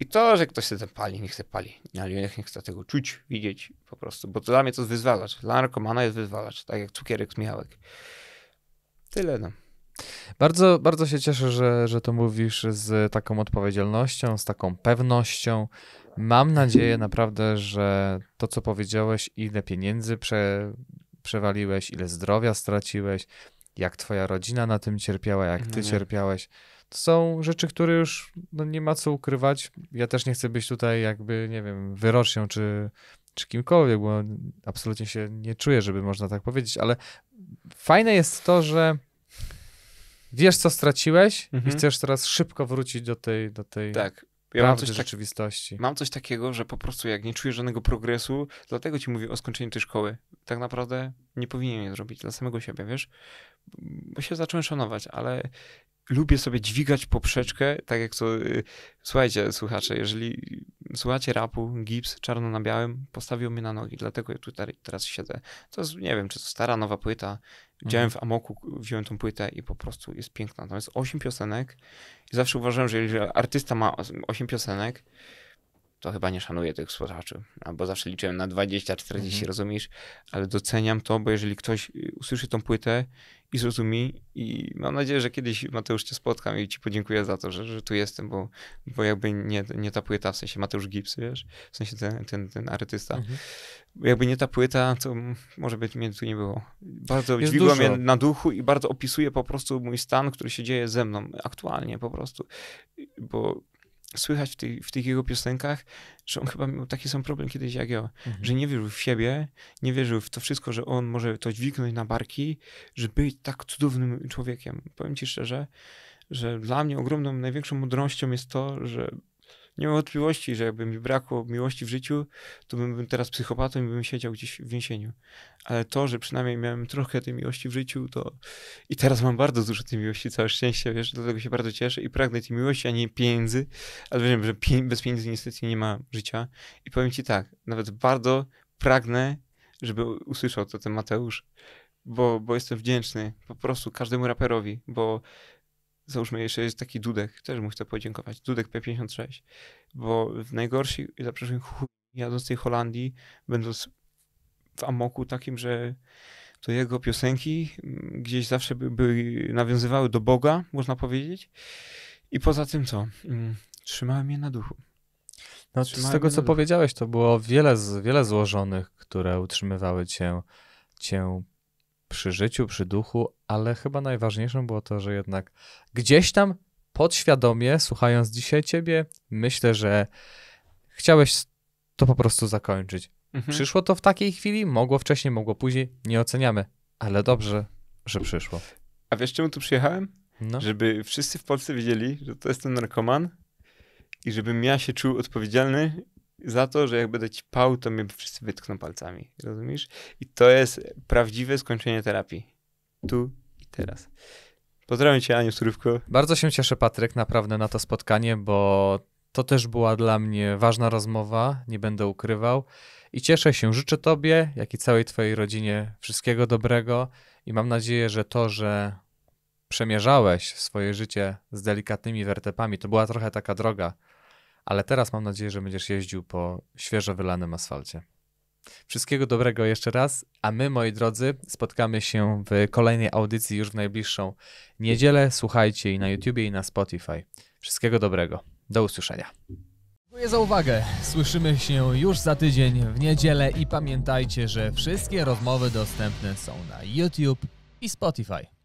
I to, że ktoś się tam pali, nie chce pali, ale niech nie chce tego czuć, widzieć po prostu, bo to dla mnie to jest wyzwalacz. Dla narkomana jest wyzwalacz, tak jak cukierek z miałek. Tyle no. Bardzo, bardzo się cieszę, że, że to mówisz z taką odpowiedzialnością, z taką pewnością. Mam nadzieję naprawdę, że to, co powiedziałeś, ile pieniędzy prze, przewaliłeś, ile zdrowia straciłeś, jak twoja rodzina na tym cierpiała, jak ty no cierpiałeś. To są rzeczy, które już no, nie ma co ukrywać. Ja też nie chcę być tutaj jakby, nie wiem, wyrocznią czy, czy kimkolwiek, bo absolutnie się nie czuję, żeby można tak powiedzieć, ale fajne jest to, że wiesz, co straciłeś mhm. i chcesz teraz szybko wrócić do tej, do tej tak. Ja mam coś tak- rzeczywistości. Tak, mam coś takiego, że po prostu jak nie czujesz żadnego progresu, dlatego ci mówię o skończeniu tej szkoły. Tak naprawdę nie powinienem jej zrobić dla samego siebie, wiesz? Bo się zacząłem szanować, ale lubię sobie dźwigać poprzeczkę, tak jak to... Y, słuchajcie, słuchacze, jeżeli słuchacie rapu, Gibbs, czarno na białym, postawił mnie na nogi, dlatego ja tutaj teraz siedzę. To jest, nie wiem, czy to stara, nowa płyta. Działałem mhm. w Amoku, wziąłem tą płytę i po prostu jest piękna. To jest osiem piosenek i zawsze uważałem, że jeżeli artysta ma osiem piosenek, to chyba nie szanuję tych słuchaczy, albo zawsze liczyłem na 20, 40, mhm. rozumiesz? Ale doceniam to, bo jeżeli ktoś y, usłyszy tą płytę i zrozumie i mam nadzieję, że kiedyś Mateusz cię spotkam i ci podziękuję za to, że, że tu jestem, bo, bo jakby nie, nie ta płyta, w sensie Mateusz Gips, wiesz, w sensie ten, ten, ten artysta, mhm. jakby nie ta płyta, to może być mnie tu nie było. Bardzo Jest dźwigła dużo. mnie na duchu i bardzo opisuje po prostu mój stan, który się dzieje ze mną aktualnie po prostu, bo słychać w, tej, w tych jego piosenkach, że on chyba miał taki sam problem kiedyś jak ja, mhm. że nie wierzył w siebie, nie wierzył w to wszystko, że on może to dźwignąć na barki, że być tak cudownym człowiekiem. Powiem ci szczerze, że dla mnie ogromną, największą mądrością jest to, że nie mam wątpliwości, że jakby mi brakło miłości w życiu, to bym teraz psychopatą i bym siedział gdzieś w więzieniu. Ale to, że przynajmniej miałem trochę tej miłości w życiu, to i teraz mam bardzo dużo tej miłości, całe szczęście, wiesz, dlatego się bardzo cieszę i pragnę tej miłości, a nie pieniędzy, ale wiem, że bez pieniędzy niestety nie ma życia. I powiem ci tak, nawet bardzo pragnę, żeby usłyszał to ten Mateusz, bo, bo jestem wdzięczny po prostu każdemu raperowi, bo załóżmy jeszcze jest taki Dudek, też mu chcę podziękować, Dudek P56, bo w najgorszych zapraszam jadąc z tej Holandii, będąc w amoku takim, że to jego piosenki mm, gdzieś zawsze by, by nawiązywały do Boga, można powiedzieć. I poza tym co? Mm, trzymałem je na duchu. No, z tego, co powiedziałeś, to było wiele, wiele złożonych, które utrzymywały cię, cię przy życiu, przy duchu, ale chyba najważniejszą było to, że jednak gdzieś tam podświadomie, słuchając dzisiaj ciebie, myślę, że chciałeś to po prostu zakończyć. Mhm. Przyszło to w takiej chwili, mogło wcześniej, mogło później, nie oceniamy, ale dobrze, że przyszło. A wiesz, czemu tu przyjechałem? No. Żeby wszyscy w Polsce wiedzieli, że to jest ten narkoman i żebym ja się czuł odpowiedzialny za to, że jak będę ci pał, to mnie wszyscy wytkną palcami. Rozumiesz? I to jest prawdziwe skończenie terapii. Tu i teraz. Pozdrawiam cię, Aniu Surówko. Bardzo się cieszę, Patryk, naprawdę na to spotkanie, bo to też była dla mnie ważna rozmowa, nie będę ukrywał. I cieszę się, życzę Tobie, jak i całej Twojej rodzinie wszystkiego dobrego i mam nadzieję, że to, że przemierzałeś swoje życie z delikatnymi wertepami, to była trochę taka droga ale teraz mam nadzieję, że będziesz jeździł po świeżo wylanym asfalcie. Wszystkiego dobrego jeszcze raz, a my, moi drodzy, spotkamy się w kolejnej audycji już w najbliższą niedzielę. Słuchajcie i na YouTubie, i na Spotify. Wszystkiego dobrego. Do usłyszenia. Dziękuję za uwagę. Słyszymy się już za tydzień w niedzielę i pamiętajcie, że wszystkie rozmowy dostępne są na YouTube i Spotify.